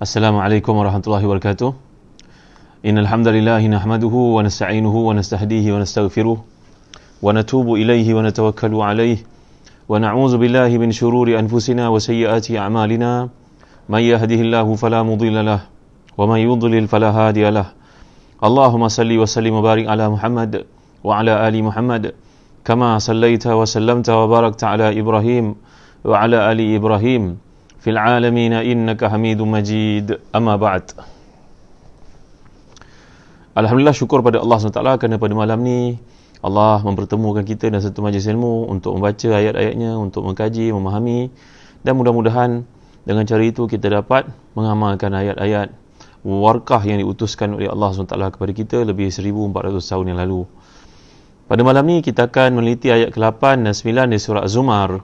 Assalamualaikum warahmatullahi wabarakatuh. Innal hamdalillah nahmaduhu wa nasta'inuhu wa nasta'hidihi wa nastaghfiruh wa natubu ilayhi wa natawakkalu alayhi wa na'udzu billahi min shururi anfusina wa sayyiati a'malina may yahdihillahu fala mudilla lah wa may yudlil fala hadiya lah. Allahumma salli wa sallim wa barik ala Muhammad wa ala ali Muhammad kama sallaita wa sallamta wa barakta ala Ibrahim wa ala ali Ibrahim. في alamin إنك حميد majid. أما بعد Alhamdulillah syukur pada Allah SWT kerana pada malam ni Allah mempertemukan kita dalam satu majlis ilmu untuk membaca ayat-ayatnya, untuk mengkaji, memahami dan mudah-mudahan dengan cara itu kita dapat mengamalkan ayat-ayat warkah yang diutuskan oleh Allah SWT kepada kita lebih 1400 tahun yang lalu. Pada malam ni kita akan meneliti ayat ke-8 dan 9 di surah Zumar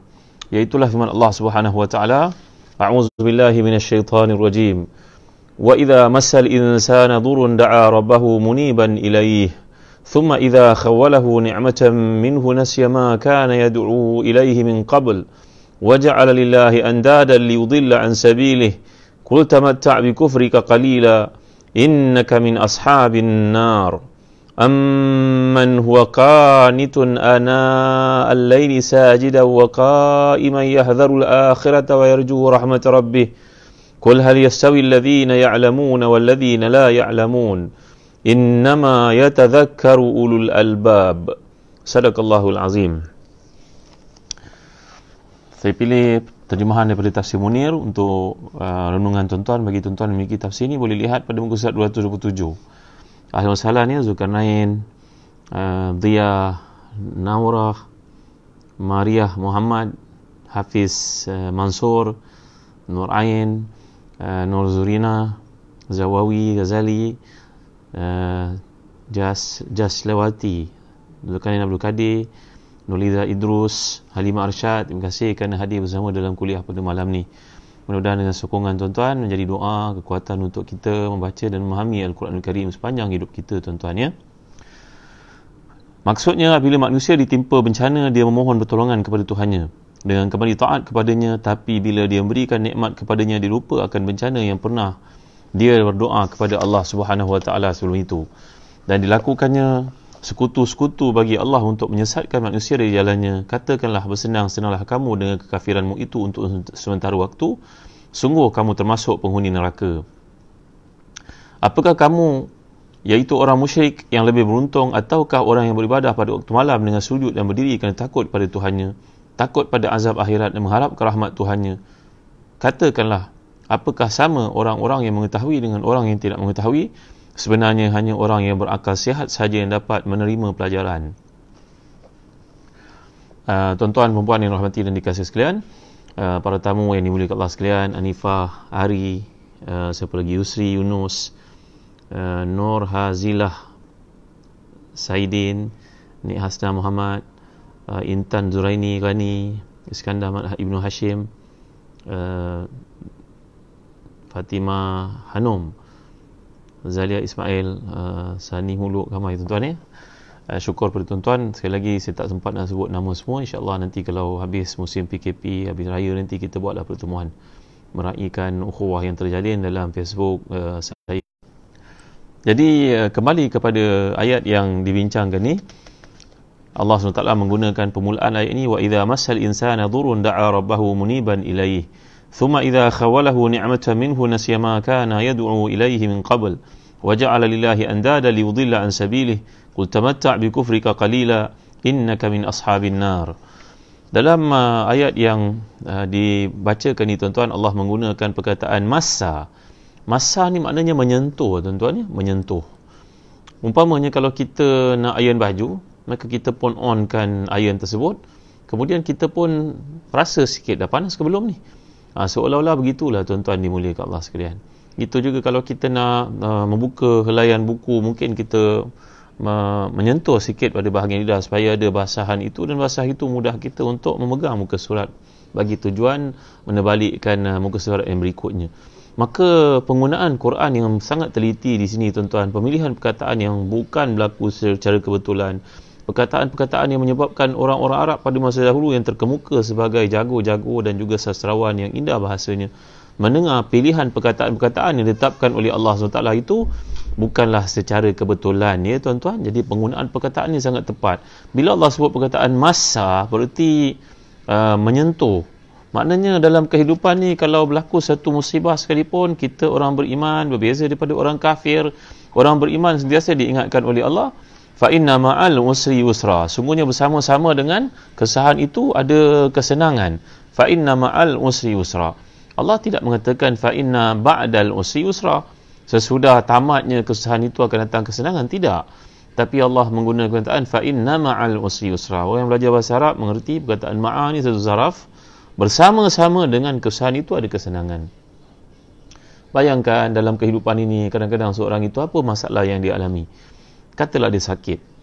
iaitu firman Allah Subhanahu Wa Taala أعوذ بالله من الشيطان الرجيم وإذا مس الإنسان ضر دعا ربه منيبا إليه ثم إذا خوله نعمة منه نسي ما كان يدعو إليه من قبل وجعل لله أندادا ليضل عن سبيله قل تمتع بكفرك قليلا إنك من أصحاب النار أمن هو قانت أناء الليل ساجدا وقائما يحذر الآخرة ويرجو رحمة ربه قل هل يستوي الذين يعلمون والذين لا يعلمون إنما يتذكر أولو الألباب صدق الله العظيم Saya pilih terjemahan daripada Tafsir Munir untuk uh, renungan tuan-tuan bagi tuan-tuan memiliki tafsir ini boleh lihat pada muka surat 227 Ahli Masalah ni Zulkarnain uh, Dia Nawrah Maria Muhammad Hafiz uh, Mansur Nur Ain uh, Nur Zurina Zawawi Ghazali uh, Jas Jas Lewati Zulkarnain Abdul Kadir Nur Liza Idrus Halimah Arsyad Terima kasih kerana hadir bersama dalam kuliah pada malam ni Mudah-mudahan dengan sokongan tuan-tuan menjadi doa kekuatan untuk kita membaca dan memahami Al-Quranul quran Karim sepanjang hidup kita tuan-tuan ya. Maksudnya apabila manusia ditimpa bencana dia memohon pertolongan kepada Tuhannya dengan kembali taat kepadanya tapi bila dia memberikan nikmat kepadanya dia lupa akan bencana yang pernah dia berdoa kepada Allah Subhanahu Wa Taala sebelum itu dan dilakukannya sekutu-sekutu bagi Allah untuk menyesatkan manusia dari jalannya katakanlah bersenang senanglah kamu dengan kekafiranmu itu untuk sementara waktu sungguh kamu termasuk penghuni neraka apakah kamu iaitu orang musyrik yang lebih beruntung ataukah orang yang beribadah pada waktu malam dengan sujud dan berdiri kerana takut pada Tuhannya takut pada azab akhirat dan mengharap kerahmat Tuhannya katakanlah apakah sama orang-orang yang mengetahui dengan orang yang tidak mengetahui Sebenarnya hanya orang yang berakal sihat sahaja yang dapat menerima pelajaran. Uh, tuan-tuan, perempuan yang rahmati dan dikasih sekalian, uh, para tamu yang dimulai Allah sekalian, Anifah, Ari, uh, siapa lagi, Yusri, Yunus, uh, Nur, Hazilah, Saidin, Nik Hasna Muhammad, uh, Intan Zuraini, Rani, Iskandar ha-, Ibn Hashim, uh, Fatimah Hanum, uh, Zalia Ismail uh, Sani Muluk Kamai tuan-tuan ya. Uh, syukur pada tuan-tuan sekali lagi saya tak sempat nak sebut nama semua insyaAllah nanti kalau habis musim PKP habis raya nanti kita buatlah pertemuan meraihkan ukhuwah yang terjalin dalam Facebook uh, saya jadi uh, kembali kepada ayat yang dibincangkan ni Allah SWT menggunakan permulaan ayat ini wa idza masal insana dhurun da'a rabbahu muniban ilaihi thumma idza khawalahu ni'matan minhu nasiyama kana yad'u ilaihi min qabl وجعل لله أندادا ليضل عن سبيله قل تمتع بكفرك قليلا إنك من أصحاب النار Dalam uh, ayat yang uh, dibacakan ni tuan-tuan Allah menggunakan perkataan masa. Masa ni maknanya menyentuh tuan-tuan ya, menyentuh. Umpamanya kalau kita nak iron baju, maka kita pun onkan iron tersebut. Kemudian kita pun rasa sikit dah panas sebelum ni. Ha, seolah-olah begitulah tuan-tuan dimuliakan Allah sekalian. Itu juga kalau kita nak uh, membuka helaian buku mungkin kita menyentuh sikit pada bahagian lidah supaya ada basahan itu dan basah itu mudah kita untuk memegang muka surat bagi tujuan menebalikkan uh, muka surat yang berikutnya maka penggunaan Quran yang sangat teliti di sini tuan-tuan pemilihan perkataan yang bukan berlaku secara kebetulan perkataan-perkataan yang menyebabkan orang-orang Arab pada masa dahulu yang terkemuka sebagai jago-jago dan juga sastrawan yang indah bahasanya mendengar pilihan perkataan-perkataan yang ditetapkan oleh Allah SWT itu bukanlah secara kebetulan ya tuan-tuan jadi penggunaan perkataan ini sangat tepat bila Allah sebut perkataan masa berarti uh, menyentuh maknanya dalam kehidupan ni kalau berlaku satu musibah sekalipun kita orang beriman berbeza daripada orang kafir orang beriman sentiasa diingatkan oleh Allah fa inna ma'al usri usra semuanya bersama-sama dengan kesahan itu ada kesenangan fa inna ma'al usri usra Allah tidak mengatakan fa inna ba'dal usri usra sesudah tamatnya kesusahan itu akan datang kesenangan tidak tapi Allah menggunakan perkataan fa inna ma'al usri usra orang yang belajar bahasa Arab mengerti perkataan ma'a ni satu zaraf bersama-sama dengan kesusahan itu ada kesenangan bayangkan dalam kehidupan ini kadang-kadang seorang itu apa masalah yang dialami katalah dia sakit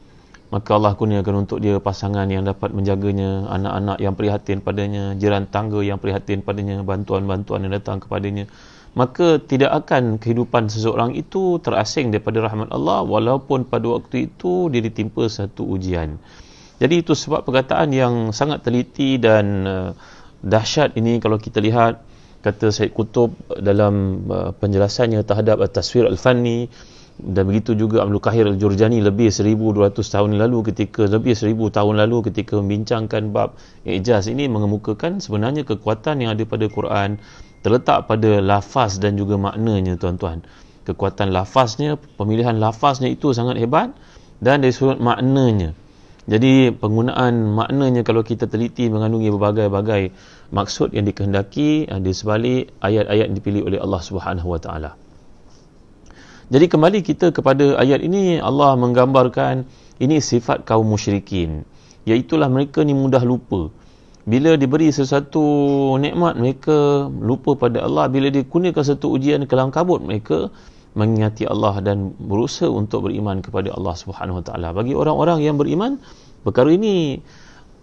maka Allah kurniakan untuk dia pasangan yang dapat menjaganya, anak-anak yang prihatin padanya, jiran tangga yang prihatin padanya, bantuan-bantuan yang datang kepadanya. Maka tidak akan kehidupan seseorang itu terasing daripada rahmat Allah walaupun pada waktu itu dia ditimpa satu ujian. Jadi itu sebab perkataan yang sangat teliti dan uh, dahsyat ini kalau kita lihat kata Said Kutub dalam uh, penjelasannya terhadap uh, Taswir al Fani dan begitu juga Abdul Kahir Al-Jurjani lebih 1200 tahun lalu ketika lebih 1000 tahun lalu ketika membincangkan bab ijaz ini mengemukakan sebenarnya kekuatan yang ada pada Quran terletak pada lafaz dan juga maknanya tuan-tuan kekuatan lafaznya pemilihan lafaznya itu sangat hebat dan dari sudut maknanya jadi penggunaan maknanya kalau kita teliti mengandungi berbagai-bagai maksud yang dikehendaki di sebalik ayat-ayat yang dipilih oleh Allah Subhanahu Wa Taala. Jadi kembali kita kepada ayat ini Allah menggambarkan ini sifat kaum musyrikin iaitulah mereka ni mudah lupa bila diberi sesuatu nikmat mereka lupa pada Allah bila dikurniakan satu ujian kelam kabut mereka mengingati Allah dan berusaha untuk beriman kepada Allah Subhanahu Wa Taala bagi orang-orang yang beriman perkara ini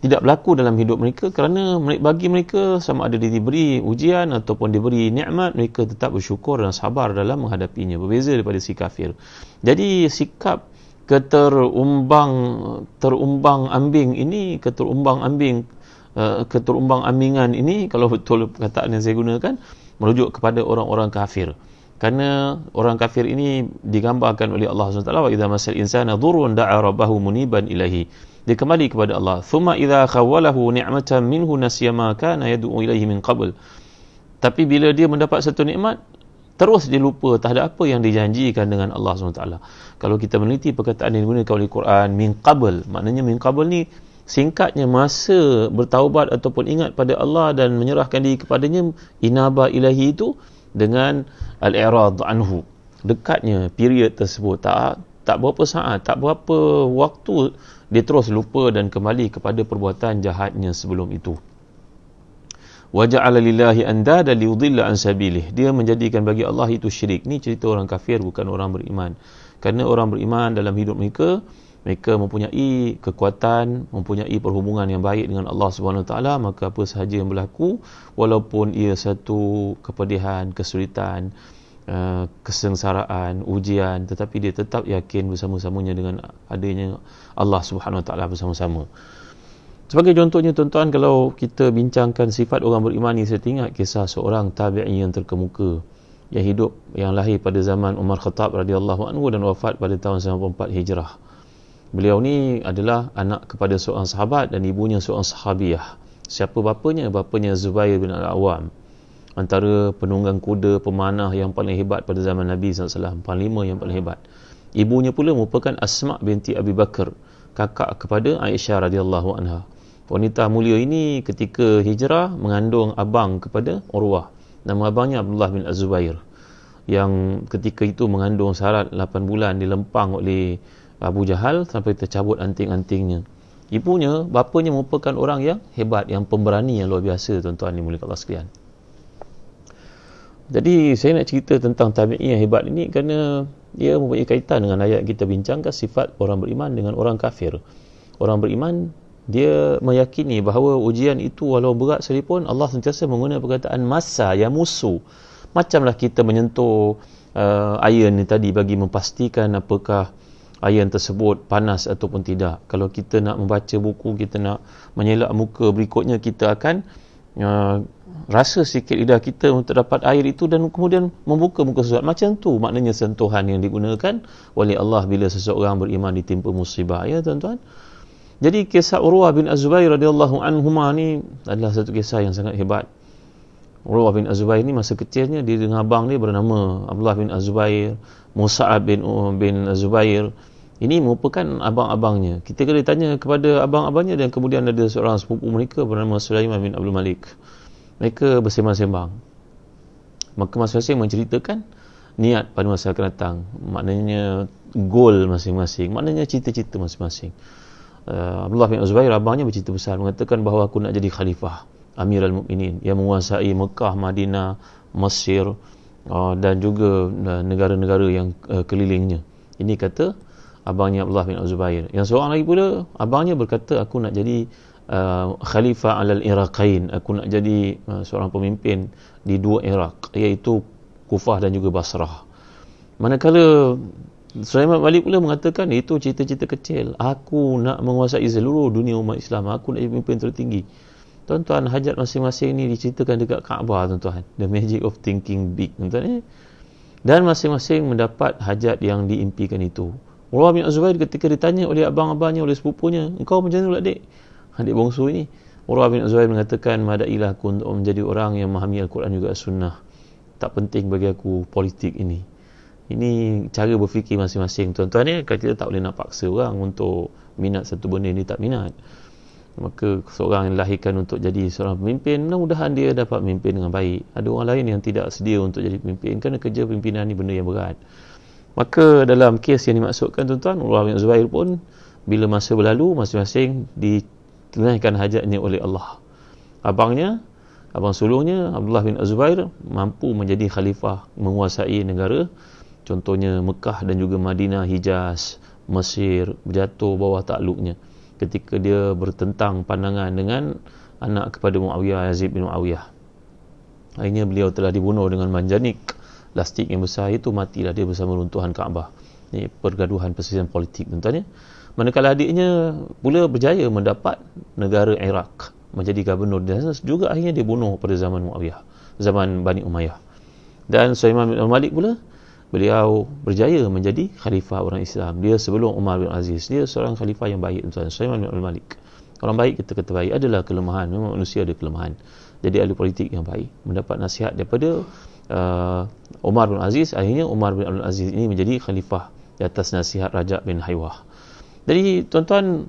tidak berlaku dalam hidup mereka kerana bagi mereka sama ada diberi ujian ataupun diberi nikmat mereka tetap bersyukur dan sabar dalam menghadapinya berbeza daripada si kafir jadi sikap keterumbang terumbang ambing ini keterumbang ambing eh, keterumbang ambingan ini kalau betul perkataan yang saya gunakan merujuk kepada orang-orang kafir kerana orang kafir ini digambarkan oleh Allah SWT wa idha masal insana dhurun da'a rabbahu muniban ilahi dia kembali kepada Allah thumma idza khawalahu ni'matan minhu nasiya ma kana yad'u ilayhi min qabl tapi bila dia mendapat satu nikmat terus dia lupa ada apa yang dijanjikan dengan Allah SWT kalau kita meneliti perkataan yang digunakan oleh Quran min qabl maknanya min qabl ni singkatnya masa bertaubat ataupun ingat pada Allah dan menyerahkan diri kepadanya inaba ilahi itu dengan al-irad anhu dekatnya period tersebut tak tak berapa saat tak berapa waktu dia terus lupa dan kembali kepada perbuatan jahatnya sebelum itu wa ja'ala lillahi andada liyudilla an sabilih dia menjadikan bagi Allah itu syirik ni cerita orang kafir bukan orang beriman kerana orang beriman dalam hidup mereka mereka mempunyai kekuatan mempunyai perhubungan yang baik dengan Allah Subhanahu taala maka apa sahaja yang berlaku walaupun ia satu kepedihan kesulitan Uh, kesengsaraan, ujian tetapi dia tetap yakin bersama-samanya dengan adanya Allah Subhanahu Wa Taala bersama-sama. Sebagai contohnya tuan-tuan kalau kita bincangkan sifat orang beriman ini saya ingat kisah seorang tabi'i yang terkemuka yang hidup yang lahir pada zaman Umar Khattab radhiyallahu anhu dan wafat pada tahun 94 Hijrah. Beliau ni adalah anak kepada seorang sahabat dan ibunya seorang sahabiah. Siapa bapanya? Bapanya Zubair bin al Awam antara penunggang kuda pemanah yang paling hebat pada zaman Nabi SAW panglima yang paling hebat ibunya pula merupakan Asma' binti Abi Bakar kakak kepada Aisyah radhiyallahu anha wanita mulia ini ketika hijrah mengandung abang kepada Urwah nama abangnya Abdullah bin Az-Zubair yang ketika itu mengandung syarat 8 bulan dilempang oleh Abu Jahal sampai tercabut anting-antingnya ibunya bapanya merupakan orang yang hebat yang pemberani yang luar biasa tuan-tuan dan -tuan, Allah sekalian jadi saya nak cerita tentang tabi'i yang hebat ini kerana ia mempunyai kaitan dengan ayat kita bincangkan sifat orang beriman dengan orang kafir. Orang beriman dia meyakini bahawa ujian itu walau berat sekalipun Allah sentiasa menggunakan perkataan masa yang musuh. Macamlah kita menyentuh uh, iron ni tadi bagi memastikan apakah iron tersebut panas ataupun tidak. Kalau kita nak membaca buku, kita nak menyelak muka berikutnya kita akan uh, rasa sikit lidah kita untuk dapat air itu dan kemudian membuka muka sesuatu macam tu maknanya sentuhan yang digunakan oleh Allah bila seseorang beriman ditimpa musibah ya tuan-tuan jadi kisah Urwah bin Azubair radhiyallahu anhuma ni adalah satu kisah yang sangat hebat Urwah bin Azubair ni masa kecilnya dia dengan abang dia bernama Abdullah bin Azubair Musa'ab bin, um, bin Azubair ini merupakan abang-abangnya. Kita kena tanya kepada abang-abangnya dan kemudian ada seorang sepupu mereka bernama Sulaiman bin Abdul Malik mereka bersembang-sembang maka masing-masing menceritakan niat pada masa akan datang maknanya goal masing-masing maknanya cita-cita masing-masing uh, Abdullah bin Uzbair abangnya bercita besar mengatakan bahawa aku nak jadi khalifah amir al Mukminin yang menguasai Mekah, Madinah, Mesir uh, dan juga uh, negara-negara yang uh, kelilingnya. Ini kata abangnya Abdullah bin Uzbair. Yang seorang lagi pula abangnya berkata aku nak jadi uh, khalifah alal Iraqain aku nak jadi uh, seorang pemimpin di dua Iraq iaitu Kufah dan juga Basrah manakala Sulaiman Malik pula mengatakan itu cita-cita kecil aku nak menguasai seluruh dunia umat Islam aku nak jadi pemimpin tertinggi tuan-tuan hajat masing-masing ini diceritakan dekat Kaabah tuan-tuan the magic of thinking big tuan-tuan eh? dan masing-masing mendapat hajat yang diimpikan itu Ulama bin Azubair ketika ditanya oleh abang-abangnya oleh sepupunya engkau macam mana pula dek adik bongsu ini Urwah bin Zuhair mengatakan madailah aku untuk menjadi orang yang memahami Al-Quran juga sunnah tak penting bagi aku politik ini ini cara berfikir masing-masing tuan-tuan ni kalau kita tak boleh nak paksa orang untuk minat satu benda ni tak minat maka seorang yang lahirkan untuk jadi seorang pemimpin mudah-mudahan dia dapat memimpin dengan baik ada orang lain yang tidak sedia untuk jadi pemimpin kerana kerja pimpinan ni benda yang berat maka dalam kes yang dimaksudkan tuan-tuan Urwah bin Zuhair pun bila masa berlalu masing-masing di tunaikan hajatnya oleh Allah abangnya abang sulungnya Abdullah bin Azubair mampu menjadi khalifah menguasai negara contohnya Mekah dan juga Madinah Hijaz Mesir berjatuh bawah takluknya ketika dia bertentang pandangan dengan anak kepada Muawiyah Yazid bin Muawiyah akhirnya beliau telah dibunuh dengan manjanik lastik yang besar itu matilah dia bersama runtuhan Kaabah ini pergaduhan persisian politik tentunya. tuan ya manakala adiknya pula berjaya mendapat negara Iraq menjadi gubernur dan juga akhirnya dia bunuh pada zaman Muawiyah zaman Bani Umayyah dan Sulaiman bin Malik pula beliau berjaya menjadi khalifah orang Islam dia sebelum Umar bin Aziz dia seorang khalifah yang baik tuan Sulaiman bin Malik orang baik kita kata baik adalah kelemahan memang manusia ada kelemahan jadi ahli politik yang baik mendapat nasihat daripada uh, Umar bin Aziz akhirnya Umar bin Abdul Aziz ini menjadi khalifah di atas nasihat Raja bin Haiwah jadi tuan-tuan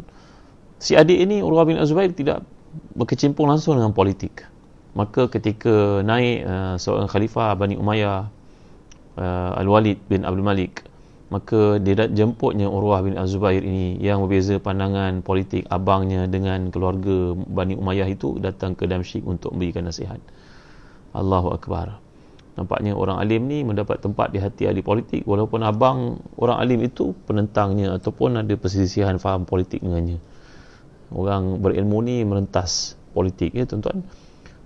si adik ini Urwah bin Azubair tidak berkecimpung langsung dengan politik. Maka ketika naik uh, seorang khalifah Bani Umayyah uh, Al-Walid bin Abdul Malik maka dia jemputnya Urwah bin Azubair ini yang berbeza pandangan politik abangnya dengan keluarga Bani Umayyah itu datang ke Damsyik untuk memberikan nasihat. Allahu Akbar. Allahu Akbar nampaknya orang alim ni mendapat tempat di hati ahli politik walaupun abang orang alim itu penentangnya ataupun ada persisihan faham politik dengannya orang berilmu ni merentas politik ya tuan-tuan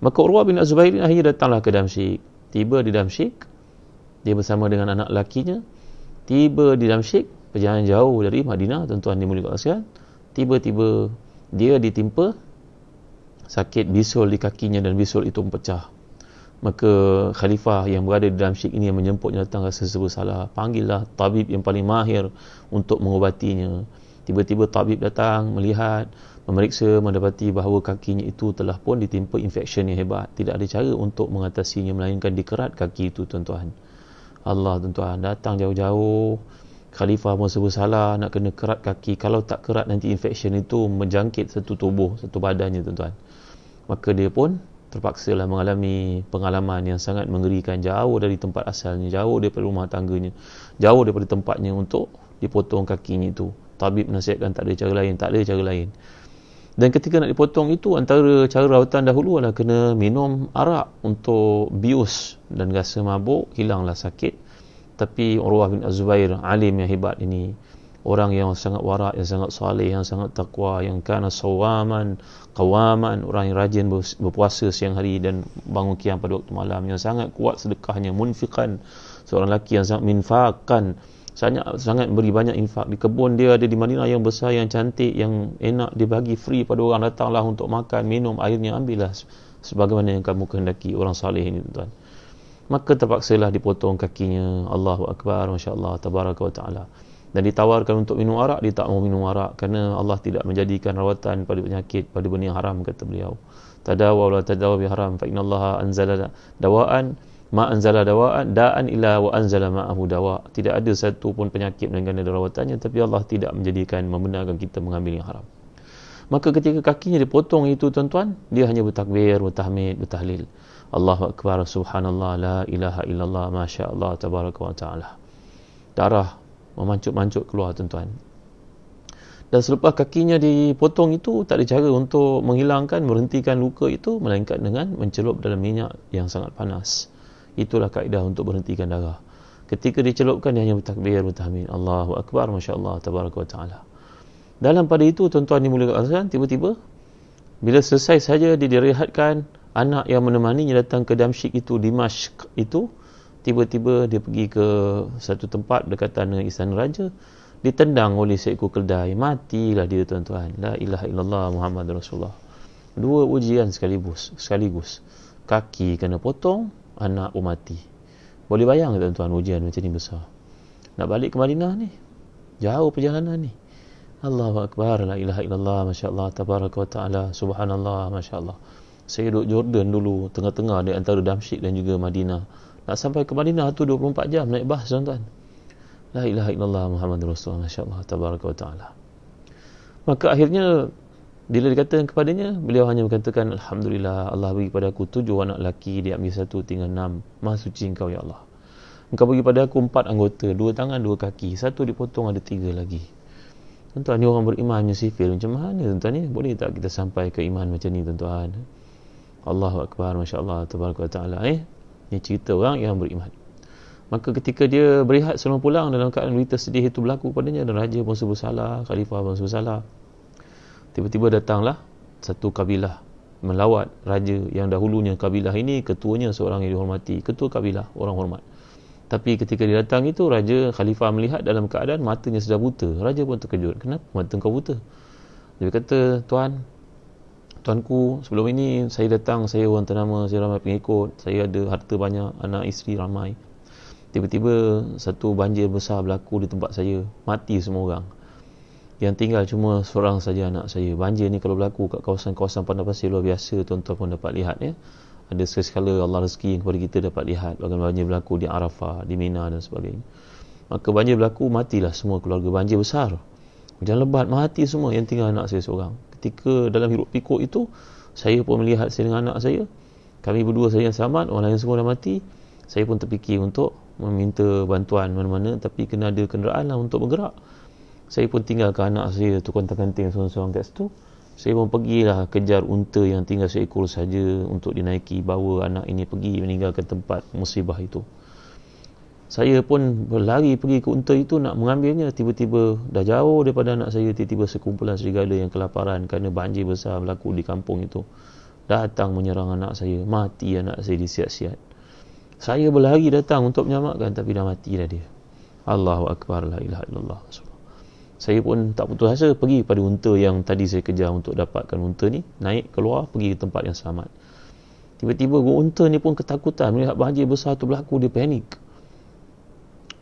maka Urwah bin Azubair ni akhirnya datanglah ke Damsyik tiba di Damsyik dia bersama dengan anak lakinya tiba di Damsyik perjalanan jauh dari Madinah tuan-tuan ni mulia tiba-tiba dia ditimpa sakit bisul di kakinya dan bisul itu pecah maka khalifah yang berada di dalam syik ini yang menjemputnya datang rasa serba salah panggillah tabib yang paling mahir untuk mengobatinya tiba-tiba tabib datang melihat memeriksa mendapati bahawa kakinya itu telah pun ditimpa infeksi yang hebat tidak ada cara untuk mengatasinya melainkan dikerat kaki itu tuan-tuan Allah tuan-tuan datang jauh-jauh khalifah pun serba salah nak kena kerat kaki kalau tak kerat nanti infeksi itu menjangkit satu tubuh satu badannya tuan-tuan maka dia pun terpaksalah mengalami pengalaman yang sangat mengerikan jauh dari tempat asalnya jauh daripada rumah tangganya jauh daripada tempatnya untuk dipotong kakinya itu tabib nasihatkan tak ada cara lain tak ada cara lain dan ketika nak dipotong itu antara cara rawatan dahulu adalah kena minum arak untuk bius dan rasa mabuk hilanglah sakit tapi Urwah bin Az-Zubair alim yang hebat ini orang yang sangat warak, yang sangat salih, yang sangat takwa, yang kana sawaman, kawaman, orang yang rajin berpuasa siang hari dan bangun kiam pada waktu malam, yang sangat kuat sedekahnya, munfikan, seorang lelaki yang sangat minfakan, sangat sangat beri banyak infak di kebun dia ada di Madinah yang besar yang cantik yang enak dia bagi free pada orang datanglah untuk makan minum airnya ambillah sebagaimana yang kamu kehendaki orang saleh ini tuan maka terpaksalah dipotong kakinya Allahu akbar masyaallah tabaraka wa taala dan ditawarkan untuk minum arak dia tak mau minum arak kerana Allah tidak menjadikan rawatan pada penyakit pada benih haram kata beliau tadawa wa tadawa bi haram fa innallaha anzala dawaan ma anzala dawaan da'an illa wa anzala ma'ahu dawa tidak ada satu pun penyakit melainkan ada rawatannya tapi Allah tidak menjadikan membenarkan kita mengambil yang haram maka ketika kakinya dipotong itu tuan-tuan dia hanya bertakbir bertahmid bertahlil Allahu akbar subhanallah la ilaha illallah masyaallah tabaraka wa taala darah memancut-mancut keluar tuan-tuan dan selepas kakinya dipotong itu tak ada cara untuk menghilangkan berhentikan luka itu melainkan dengan mencelup dalam minyak yang sangat panas itulah kaedah untuk berhentikan darah ketika dicelupkan dia hanya bertakbir bertahmin Allahu Akbar Masya Allah Tabaraka wa Ta'ala dalam pada itu tuan-tuan dimulakan tiba-tiba bila selesai saja dia direhatkan anak yang menemaninya datang ke Damsyik itu di Dimashq itu tiba-tiba dia pergi ke satu tempat dekat dengan istana raja ditendang oleh seekor keledai matilah dia tuan-tuan la ilaha illallah muhammad rasulullah dua ujian sekaligus sekaligus kaki kena potong anak pun mati boleh bayang ke tuan-tuan ujian macam ni besar nak balik ke Madinah ni jauh perjalanan ni Allahu Akbar la ilaha illallah masyaAllah tabaraka wa ta'ala subhanallah masyaAllah saya duduk Jordan dulu tengah-tengah di antara Damsyik dan juga Madinah nak sampai ke Madinah tu 24 jam naik bas tuan-tuan. La ilaha illallah Muhammad Rasulullah masya-Allah tabaraka wa taala. Maka akhirnya bila dikatakan kepadanya beliau hanya mengatakan alhamdulillah Allah bagi pada aku tujuh anak lelaki dia ambil satu tinggal enam maha suci engkau ya Allah. Engkau bagi pada aku empat anggota dua tangan dua kaki satu dipotong ada tiga lagi. Tuan-tuan ni orang beriman hanya sifil macam mana tuan-tuan ni boleh tak kita sampai ke iman macam ni tuan-tuan. Allahu akbar masya-Allah tabaraka wa taala eh. Ini cerita orang yang beriman. Maka ketika dia berehat sebelum pulang dalam keadaan berita sedih itu berlaku padanya dan raja pun sebut salah, khalifah pun sebut salah. Tiba-tiba datanglah satu kabilah melawat raja yang dahulunya kabilah ini ketuanya seorang yang dihormati, ketua kabilah orang hormat. Tapi ketika dia datang itu raja khalifah melihat dalam keadaan matanya sudah buta. Raja pun terkejut, kenapa mata kau buta? Dia kata, "Tuan, tuanku sebelum ini saya datang saya orang ternama saya ramai pengikut saya ada harta banyak anak isteri ramai tiba-tiba satu banjir besar berlaku di tempat saya mati semua orang yang tinggal cuma seorang saja anak saya banjir ni kalau berlaku kat kawasan-kawasan pandang pasir luar biasa tuan-tuan pun dapat lihat ya ada sekali-sekala Allah rezeki yang kepada kita dapat lihat bagaimana banjir berlaku di Arafah, di Mina dan sebagainya maka banjir berlaku matilah semua keluarga banjir besar hujan lebat mati semua yang tinggal anak saya seorang ketika dalam hirup pikuk itu saya pun melihat saya dengan anak saya kami berdua saya yang selamat orang lain semua dah mati saya pun terfikir untuk meminta bantuan mana-mana tapi kena ada kenderaan lah untuk bergerak saya pun tinggalkan anak saya tu kontang-kanting seorang-seorang kat situ saya pun pergilah kejar unta yang tinggal seekor saja untuk dinaiki bawa anak ini pergi meninggalkan tempat musibah itu saya pun berlari pergi ke unta itu nak mengambilnya tiba-tiba dah jauh daripada anak saya tiba-tiba sekumpulan serigala yang kelaparan kerana banjir besar berlaku di kampung itu datang menyerang anak saya mati anak saya disiat-siat saya berlari datang untuk menyelamatkan tapi dah mati dah dia Allahu Akbar la ilaha illallah saya pun tak putus asa pergi pada unta yang tadi saya kejar untuk dapatkan unta ni naik keluar pergi ke tempat yang selamat tiba-tiba unta ni pun ketakutan melihat banjir besar tu berlaku dia panik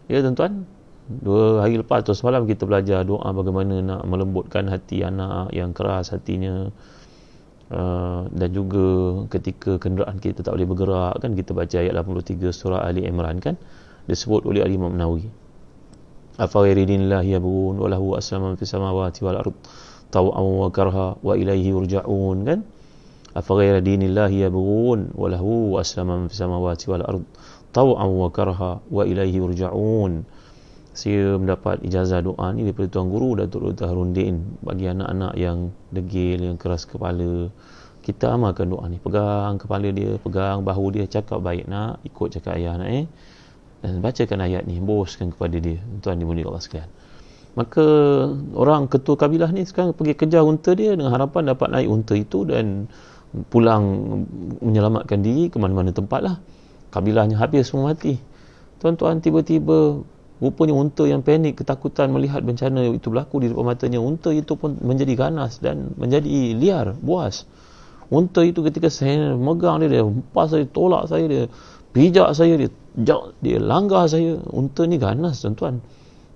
Ya tuan-tuan Dua hari lepas atau semalam kita belajar doa bagaimana nak melembutkan hati anak yang keras hatinya Uh, dan juga ketika kenderaan kita tak boleh bergerak kan kita baca ayat 83 surah Ali Imran kan disebut oleh Ali Imam Nawawi afa yuridin lahi yabun wa lahu aslama fi samawati wal ard taw'an wa karha wa ilayhi yurja'un kan afa yuridin lahi yabun wa lahu aslama fi samawati wal ard taw'an wa karha wa ilaihi urja'un saya mendapat ijazah doa ni daripada Tuan Guru Datuk Dr. Harundin bagi anak-anak yang degil yang keras kepala kita amalkan doa ni pegang kepala dia pegang bahu dia cakap baik nak ikut cakap ayah nak eh dan bacakan ayat ni boskan kepada dia Tuan Dibundi Allah sekalian maka orang ketua kabilah ni sekarang pergi kejar unta dia dengan harapan dapat naik unta itu dan pulang menyelamatkan diri ke mana-mana tempat lah kabilahnya habis semua mati tuan-tuan tiba-tiba rupanya unta yang panik ketakutan melihat bencana itu berlaku di depan matanya unta itu pun menjadi ganas dan menjadi liar buas unta itu ketika saya megang dia dia empas saya tolak saya dia pijak saya dia jauh, dia langgar saya unta ni ganas tuan-tuan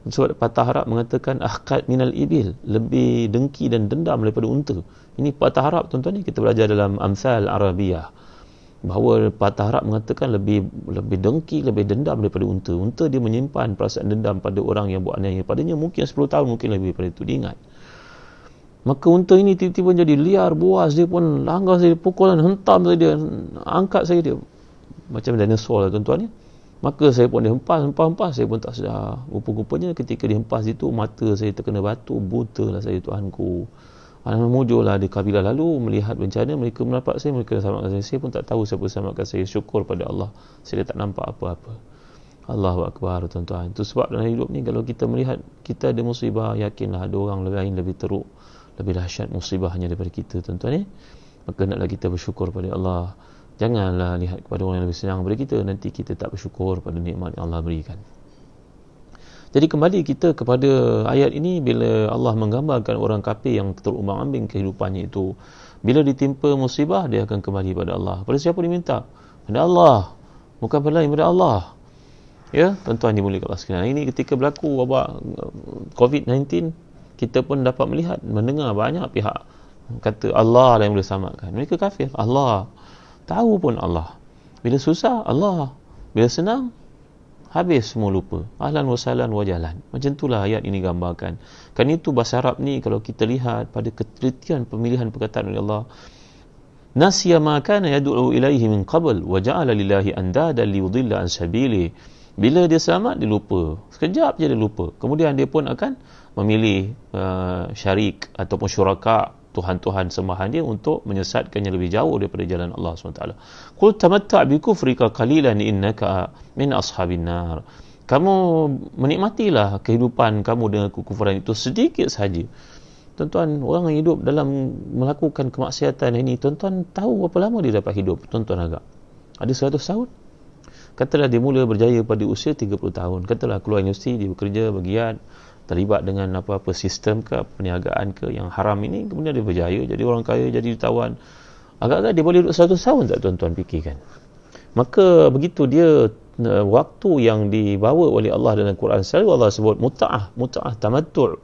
sebab patah harap mengatakan ahkad minal ibil lebih dengki dan dendam daripada unta ini patah harap tuan-tuan ni kita belajar dalam amsal Arabiah bahawa patah harap mengatakan lebih lebih dengki, lebih dendam daripada unta. Unta dia menyimpan perasaan dendam pada orang yang buat aniaya padanya mungkin 10 tahun, mungkin lebih daripada itu. Dia ingat. Maka unta ini tiba-tiba jadi liar, buas. Dia pun langgar saya, pukul dan hentam saya dia. Angkat saya dia. Macam dinosaur lah tuan-tuan ya. Maka saya pun dihempas, hempas, hempas. Saya pun tak sedar. Rupa-rupanya ketika dihempas itu, mata saya terkena batu. Buta lah saya tuanku. ku Alam mujulah di kabilah lalu melihat bencana mereka mendapat saya mereka sama saya saya pun tak tahu siapa selamatkan saya syukur pada Allah saya tak nampak apa-apa Allahu Akbar tuan-tuan itu sebab dalam hidup ni kalau kita melihat kita ada musibah yakinlah ada orang lain lebih teruk lebih dahsyat musibahnya daripada kita tuan-tuan ni eh? maka hendaklah kita bersyukur pada Allah janganlah lihat kepada orang yang lebih senang daripada kita nanti kita tak bersyukur pada nikmat yang Allah berikan jadi kembali kita kepada ayat ini bila Allah menggambarkan orang kafir yang terumbang-ambing kehidupannya itu bila ditimpa musibah dia akan kembali kepada Allah. Pada siapa diminta? Pada Allah. Bukan pada lain pada Allah. Ya, tuan-tuan dimuliakan Allah sekalian. Ini ketika berlaku wabak eh, COVID-19 kita pun dapat melihat mendengar banyak pihak kata Allah lah yang boleh selamatkan. Mereka kafir. Allah tahu pun Allah. Bila susah Allah. Bila senang habis semua lupa ahlan wa salan wa jalan macam itulah ayat ini gambarkan kan itu bahasa Arab ni kalau kita lihat pada ketelitian pemilihan perkataan oleh Allah nasiya ma kana yad'u ilaihi min qabl wa ja'ala lillahi andada liyudilla an sabili bila dia selamat dia lupa sekejap je dia lupa kemudian dia pun akan memilih uh, syarik ataupun syuraka tuhan-tuhan sembahan dia untuk menyesatkannya lebih jauh daripada jalan Allah SWT. Qul tamatta' bi kufrika qalilan innaka min ashabin nar. Kamu menikmatilah kehidupan kamu dengan kekufuran itu sedikit sahaja. Tuan-tuan, orang yang hidup dalam melakukan kemaksiatan ini, tuan-tuan tahu berapa lama dia dapat hidup, tuan-tuan agak. Ada 100 tahun. Katalah dia mula berjaya pada usia 30 tahun. Katalah keluar universiti, dia bekerja, bergiat, terlibat dengan apa-apa sistem ke perniagaan ke yang haram ini kemudian dia berjaya jadi orang kaya jadi ditawan agak-agak dia boleh duduk 100 tahun tak tuan-tuan fikirkan maka begitu dia eh, waktu yang dibawa oleh Allah dalam Quran selalu Allah sebut muta'ah muta'ah tamattu'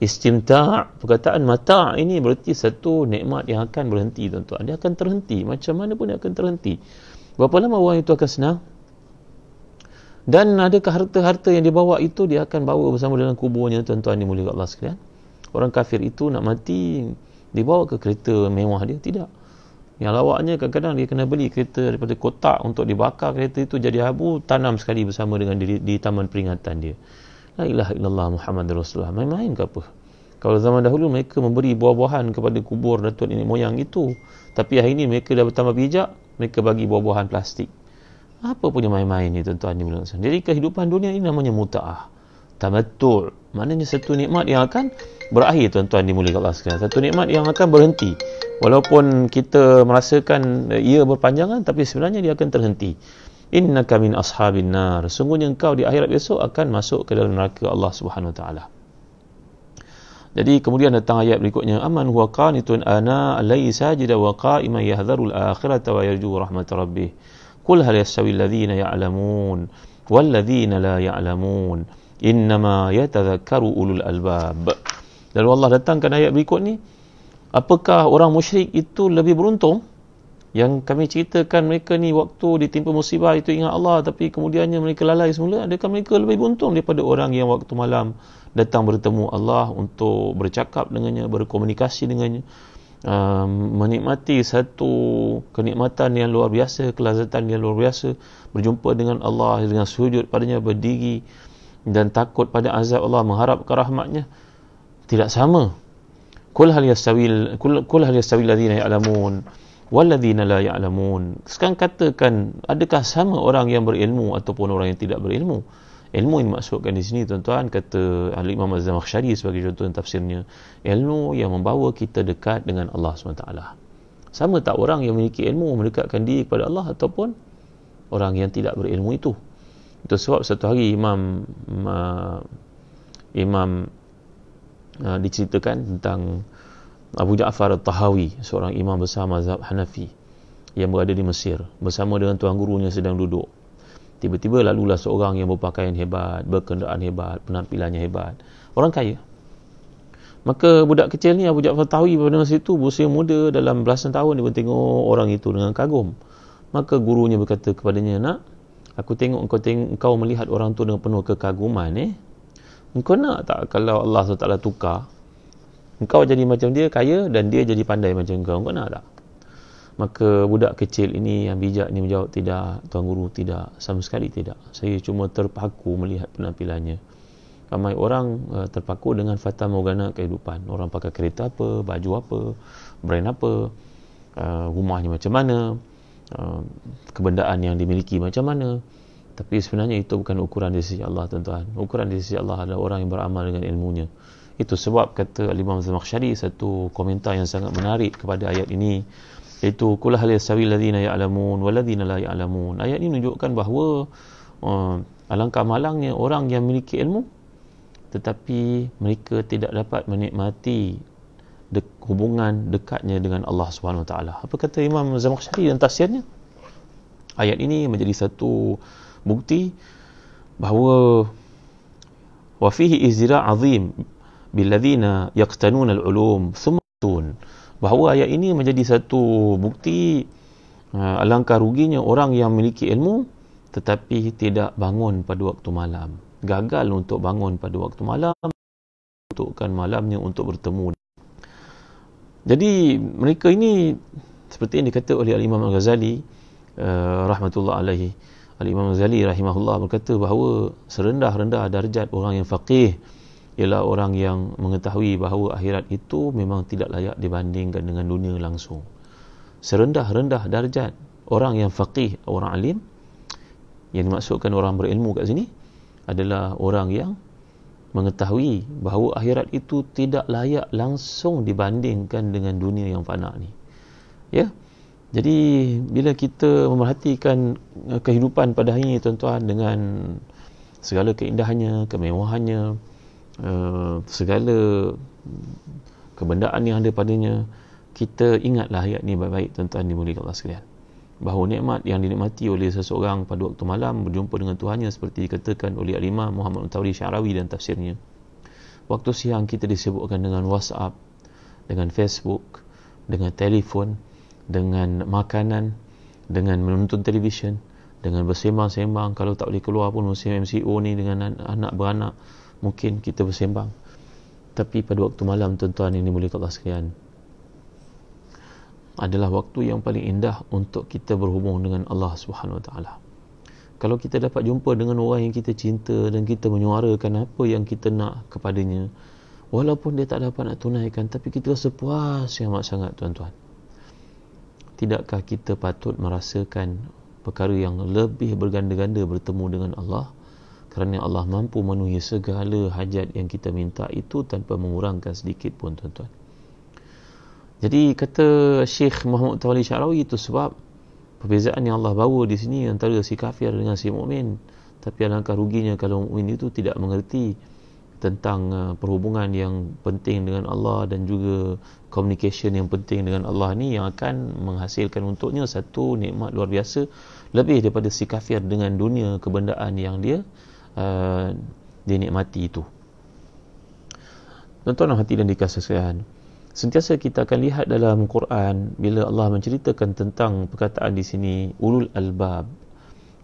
istimta' perkataan mata' ini berarti satu nikmat yang akan berhenti tuan-tuan dia akan terhenti macam mana pun dia akan terhenti berapa lama orang itu akan senang dan ada harta-harta yang dibawa itu dia akan bawa bersama dengan kuburnya tuan-tuan dimuliakan Allah sekalian orang kafir itu nak mati dibawa ke kereta mewah dia tidak yang lawaknya kadang-kadang dia kena beli kereta daripada kotak untuk dibakar kereta itu jadi abu tanam sekali bersama dengan diri di taman peringatan dia la ilaha illallah muhammad rasulullah main-main ke apa kalau zaman dahulu mereka memberi buah-buahan kepada kubur datuk nenek moyang itu tapi hari ini mereka dah bertambah bijak mereka bagi buah-buahan plastik apa punya main-main ni tuan-tuan ni tuan Jadi kehidupan dunia ini namanya muta'ah. Tamattu'. Maknanya satu nikmat yang akan berakhir tuan-tuan di mulia Allah sekalian. Satu nikmat yang akan berhenti. Walaupun kita merasakan eh, ia berpanjangan tapi sebenarnya dia akan terhenti. Innaka min ashabin nar. Sungguhnya engkau di akhirat besok akan masuk ke dalam neraka Allah Subhanahu Wa Taala. Jadi kemudian datang ayat berikutnya aman huwa qanitun ana alaysa jada wa qa'iman yahdharul akhirata wa yarju rahmat rabbih. قل هل يستوي الذين يعلمون والذين لا يعلمون إنما يتذكر أولو الألباب Lalu Allah datangkan ayat berikut ni Apakah orang musyrik itu lebih beruntung Yang kami ceritakan mereka ni Waktu ditimpa musibah itu ingat Allah Tapi kemudiannya mereka lalai semula Adakah mereka lebih beruntung daripada orang yang waktu malam Datang bertemu Allah Untuk bercakap dengannya Berkomunikasi dengannya uh, menikmati satu kenikmatan yang luar biasa, kelazatan yang luar biasa, berjumpa dengan Allah dengan sujud padanya berdiri dan takut pada azab Allah mengharapkan rahmatnya tidak sama kul hal yastawil kul, kul hal yastawil ladzina ya'lamun walladzina la ya'lamun sekarang katakan adakah sama orang yang berilmu ataupun orang yang tidak berilmu ilmu yang dimaksudkan di sini tuan-tuan kata Ahli Imam Az-Zamakhshari sebagai contoh dan tafsirnya ilmu yang membawa kita dekat dengan Allah SWT sama tak orang yang memiliki ilmu mendekatkan diri kepada Allah ataupun orang yang tidak berilmu itu itu sebab satu hari Imam uh, Imam uh, diceritakan tentang Abu Ja'far Al-Tahawi seorang imam besar mazhab Hanafi yang berada di Mesir bersama dengan tuan gurunya sedang duduk Tiba-tiba lalulah seorang yang berpakaian hebat, berkendaraan hebat, penampilannya hebat. Orang kaya. Maka budak kecil ni Abu Ja'far tahu pada masa itu berusia muda dalam belasan tahun dia pun tengok orang itu dengan kagum. Maka gurunya berkata kepadanya, "Nak, aku tengok engkau tengok engkau melihat orang tu dengan penuh kekaguman eh. Engkau nak tak kalau Allah SWT tukar engkau jadi macam dia kaya dan dia jadi pandai macam engkau, engkau nak tak?" Maka budak kecil ini yang bijak ini menjawab tidak, tuan guru tidak, sama sekali tidak. Saya cuma terpaku melihat penampilannya. Ramai orang uh, terpaku dengan fata morgana kehidupan. Orang pakai kereta apa, baju apa, brand apa, uh, rumahnya macam mana, uh, kebendaan yang dimiliki macam mana. Tapi sebenarnya itu bukan ukuran di sisi Allah tuan-tuan. Ukuran di sisi Allah adalah orang yang beramal dengan ilmunya. Itu sebab kata Al Imam Zamakhshari satu komentar yang sangat menarik kepada ayat ini iaitu kullah hal yasawi alladhina ya'lamun walladhina la ya'lamun ayat ini menunjukkan bahawa uh, alangkah malangnya orang yang memiliki ilmu tetapi mereka tidak dapat menikmati de- hubungan dekatnya dengan Allah Subhanahu Wa Taala. Apa kata Imam Zamakhsyari dan tafsirnya? Ayat ini menjadi satu bukti bahawa wa fihi izra azim bil ladzina yaqtanuna al-ulum thumma bahawa ayat ini menjadi satu bukti uh, alangkah ruginya orang yang memiliki ilmu tetapi tidak bangun pada waktu malam gagal untuk bangun pada waktu malam untukkan malamnya untuk bertemu jadi mereka ini seperti yang dikata oleh al-Imam Al-Ghazali uh, rahmatullah alaihi al-Imam Al-Ghazali rahimahullah berkata bahawa serendah-rendah darjat orang yang faqih ialah orang yang mengetahui bahawa akhirat itu memang tidak layak dibandingkan dengan dunia langsung serendah-rendah darjat orang yang faqih orang alim yang dimaksudkan orang berilmu kat sini adalah orang yang mengetahui bahawa akhirat itu tidak layak langsung dibandingkan dengan dunia yang fana ni ya jadi bila kita memerhatikan eh, kehidupan pada hari ini tuan-tuan dengan segala keindahannya kemewahannya uh, segala kebendaan yang ada padanya kita ingatlah ayat ni baik-baik tuan-tuan dimulikan Allah sekalian bahawa nikmat yang dinikmati oleh seseorang pada waktu malam berjumpa dengan Tuhan yang seperti dikatakan oleh Alimah Muhammad Utawri Syarawi dan tafsirnya waktu siang kita disebutkan dengan WhatsApp dengan Facebook dengan telefon dengan makanan dengan menonton televisyen dengan bersembang-sembang kalau tak boleh keluar pun musim MCO ni dengan anak-anak mungkin kita bersembang tapi pada waktu malam tuan-tuan ini boleh Allah sekalian adalah waktu yang paling indah untuk kita berhubung dengan Allah Subhanahu Wa Taala. Kalau kita dapat jumpa dengan orang yang kita cinta dan kita menyuarakan apa yang kita nak kepadanya, walaupun dia tak dapat nak tunaikan, tapi kita rasa puas yang amat sangat tuan-tuan. Tidakkah kita patut merasakan perkara yang lebih berganda-ganda bertemu dengan Allah kerana Allah mampu memenuhi segala hajat yang kita minta itu tanpa mengurangkan sedikit pun tuan-tuan. Jadi kata Syekh Muhammad Tawali Syarawi itu sebab perbezaan yang Allah bawa di sini antara si kafir dengan si mukmin. Tapi alangkah ruginya kalau mukmin itu tidak mengerti tentang uh, perhubungan yang penting dengan Allah dan juga communication yang penting dengan Allah ni yang akan menghasilkan untuknya satu nikmat luar biasa lebih daripada si kafir dengan dunia kebendaan yang dia Uh, dinikmati itu. Tuan-tuan hati dan dikasih sekalian, sentiasa kita akan lihat dalam Quran bila Allah menceritakan tentang perkataan di sini ulul albab.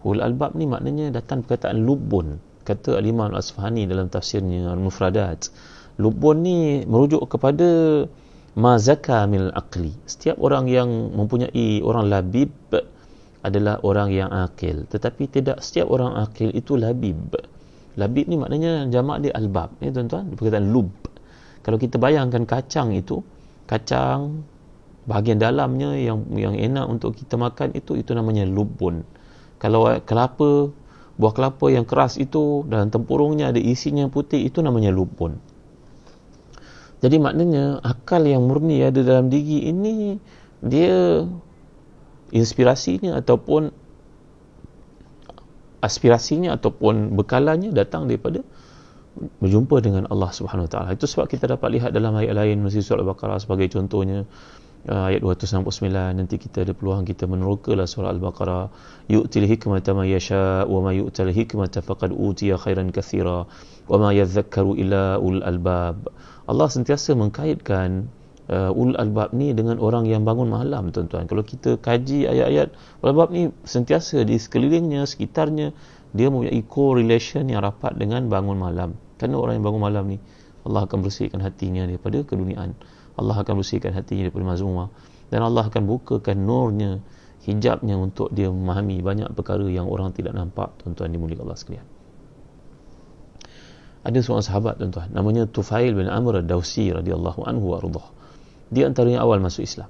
Ulul albab ni maknanya datang perkataan lubun. Kata Al-Imam Al-Asfahani dalam tafsirnya Al-Mufradat. Lubun ni merujuk kepada mazaka mil akli. Setiap orang yang mempunyai orang labib adalah orang yang akil tetapi tidak setiap orang akil itu labib labib ni maknanya jamak dia albab ya tuan-tuan perkataan lub kalau kita bayangkan kacang itu kacang bahagian dalamnya yang yang enak untuk kita makan itu itu namanya lubun kalau kelapa buah kelapa yang keras itu dan tempurungnya ada isinya putih itu namanya lubun jadi maknanya akal yang murni ada dalam diri ini dia inspirasinya ataupun aspirasinya ataupun bekalannya datang daripada berjumpa dengan Allah Subhanahu Wa Taala. Itu sebab kita dapat lihat dalam ayat lain mesti surah Al-Baqarah sebagai contohnya uh, ayat 269 nanti kita ada peluang kita menerokalah surah Al-Baqarah. Yu'til hikmata may yasha wa may yu'tal hikmata faqad utiya khairan katsira wa ma yadhakkaru illa ul albab. Allah sentiasa mengkaitkan uh, ulul albab ni dengan orang yang bangun malam tuan-tuan kalau kita kaji ayat-ayat ulul albab ni sentiasa di sekelilingnya sekitarnya dia mempunyai relation yang rapat dengan bangun malam kerana orang yang bangun malam ni Allah akan bersihkan hatinya daripada keduniaan Allah akan bersihkan hatinya daripada mazumah dan Allah akan bukakan nurnya hijabnya untuk dia memahami banyak perkara yang orang tidak nampak tuan-tuan dimulik Allah sekalian ada seorang sahabat tuan-tuan namanya Tufail bin Amr ad-Dawsi radhiyallahu anhu wa arudah dia antara yang awal masuk Islam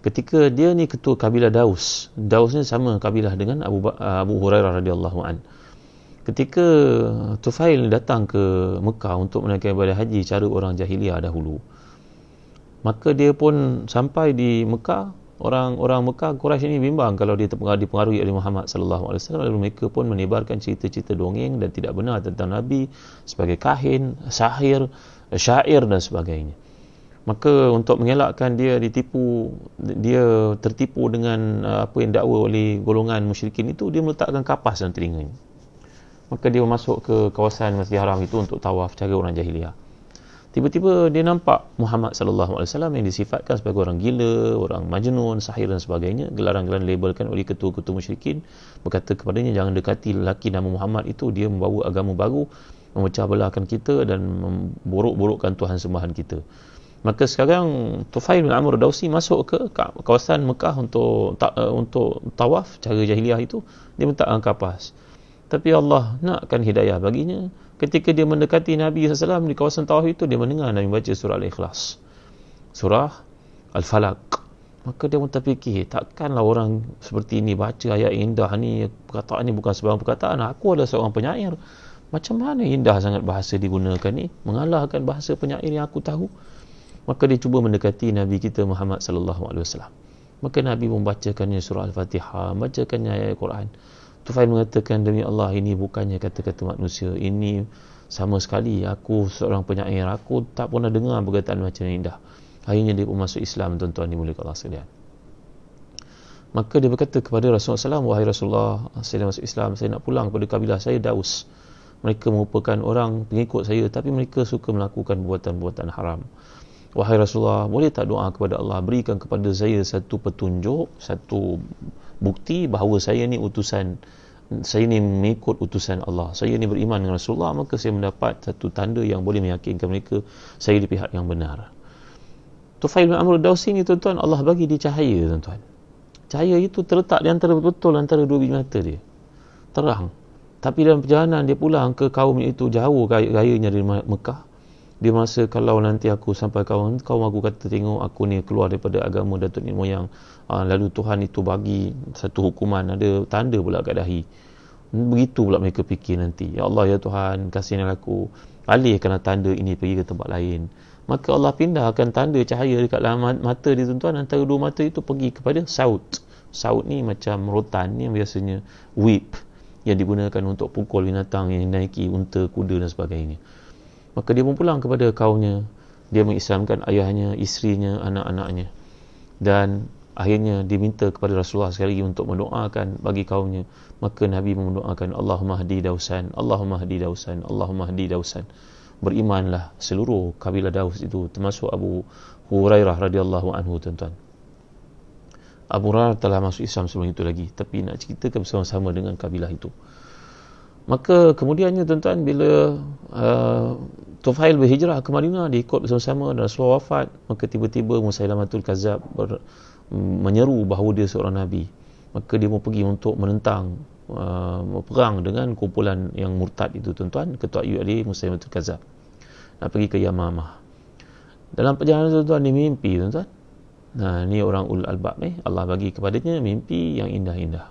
ketika dia ni ketua kabilah Daus Daus ni sama kabilah dengan Abu, uh, Abu Hurairah radhiyallahu an ketika Tufail datang ke Mekah untuk menaikkan ibadah haji cara orang jahiliah dahulu maka dia pun sampai di Mekah orang-orang Mekah Quraisy ini bimbang kalau dia dipengaruhi oleh Muhammad sallallahu alaihi wasallam lalu mereka pun menyebarkan cerita-cerita dongeng dan tidak benar tentang nabi sebagai kahin, sahir, syair dan sebagainya maka untuk mengelakkan dia ditipu dia tertipu dengan uh, apa yang dakwa oleh golongan musyrikin itu dia meletakkan kapas dalam telinganya maka dia masuk ke kawasan Masjid Haram itu untuk tawaf cara orang jahiliah tiba-tiba dia nampak Muhammad sallallahu alaihi wasallam yang disifatkan sebagai orang gila, orang majnun, sahir dan sebagainya gelaran-gelaran labelkan oleh ketua-ketua musyrikin berkata kepadanya jangan dekati lelaki nama Muhammad itu dia membawa agama baru memecah belahkan kita dan memburuk-burukkan Tuhan sembahan kita Maka sekarang Tufail bin Amr Dausi masuk ke kawasan Mekah untuk eh, untuk tawaf cara jahiliah itu dia minta uh, kapas. Tapi Allah nakkan hidayah baginya ketika dia mendekati Nabi SAW di kawasan tawaf itu dia mendengar Nabi baca surah Al-Ikhlas. Surah Al-Falaq. Maka dia pun terfikir, takkanlah orang seperti ini baca ayat indah ni, perkataan ni bukan sebarang perkataan. Aku adalah seorang penyair. Macam mana indah sangat bahasa digunakan ni? Mengalahkan bahasa penyair yang aku tahu maka dia cuba mendekati Nabi kita Muhammad sallallahu alaihi wasallam. Maka Nabi membacakannya surah Al-Fatihah, membacakannya ayat Al-Quran. Tufail mengatakan demi Allah ini bukannya kata-kata manusia. Ini sama sekali aku seorang penyair aku tak pernah dengar perkataan macam ini dah. Akhirnya dia pun masuk Islam tuan-tuan dimuliakan Allah sekalian. Maka dia berkata kepada Rasulullah SAW, Wahai Rasulullah, saya masuk Islam, saya nak pulang kepada kabilah saya, Daus. Mereka merupakan orang pengikut saya, tapi mereka suka melakukan buatan-buatan haram wahai Rasulullah boleh tak doa kepada Allah berikan kepada saya satu petunjuk satu bukti bahawa saya ni utusan saya ni mengikut utusan Allah saya ni beriman dengan Rasulullah maka saya mendapat satu tanda yang boleh meyakinkan mereka saya di pihak yang benar Tufail bin Amr Dawsi ni tuan-tuan Allah bagi dia cahaya tuan-tuan cahaya itu terletak di antara betul antara dua biji mata dia terang tapi dalam perjalanan dia pulang ke kaum itu jauh gayanya dari Mekah di masa kalau nanti aku sampai kawan kau aku kata tengok aku ni keluar daripada agama Datuk Nenek Moyang uh, ah, lalu Tuhan itu bagi satu hukuman ada tanda pula kat dahi begitu pula mereka fikir nanti Ya Allah Ya Tuhan kasihanlah aku alihkan tanda ini pergi ke tempat lain maka Allah pindahkan tanda cahaya dekat dalam mata dia tuan-tuan antara dua mata itu pergi kepada saut saut ni macam rotan ni yang biasanya whip yang digunakan untuk pukul binatang yang naiki unta, kuda dan sebagainya maka dia pun pulang kepada kaumnya dia mengislamkan ayahnya, isterinya, anak-anaknya dan akhirnya diminta kepada Rasulullah sekali lagi untuk mendoakan bagi kaumnya maka Nabi mendoakan Allahumma hadi dausan Allahumma hadi dausan Allahumma hadi dausan berimanlah seluruh kabilah Daus itu termasuk Abu Hurairah radhiyallahu anhu tuan-tuan Abu Hurairah telah masuk Islam sebelum itu lagi tapi nak ceritakan bersama-sama dengan kabilah itu maka kemudiannya tuan-tuan bila uh, Tufail berhijrah ke Madinah diikut bersama-sama dan Rasulullah wafat maka tiba-tiba Musailamatul Kazab ber, mm, menyeru bahawa dia seorang Nabi maka dia mau pergi untuk menentang uh, perang dengan kumpulan yang murtad itu tuan-tuan ketua Ayu Ali Musailamatul Kazab nak pergi ke Yamamah dalam perjalanan tuan-tuan dia mimpi tuan-tuan nah ni orang ul albab ni eh? Allah bagi kepadanya mimpi yang indah-indah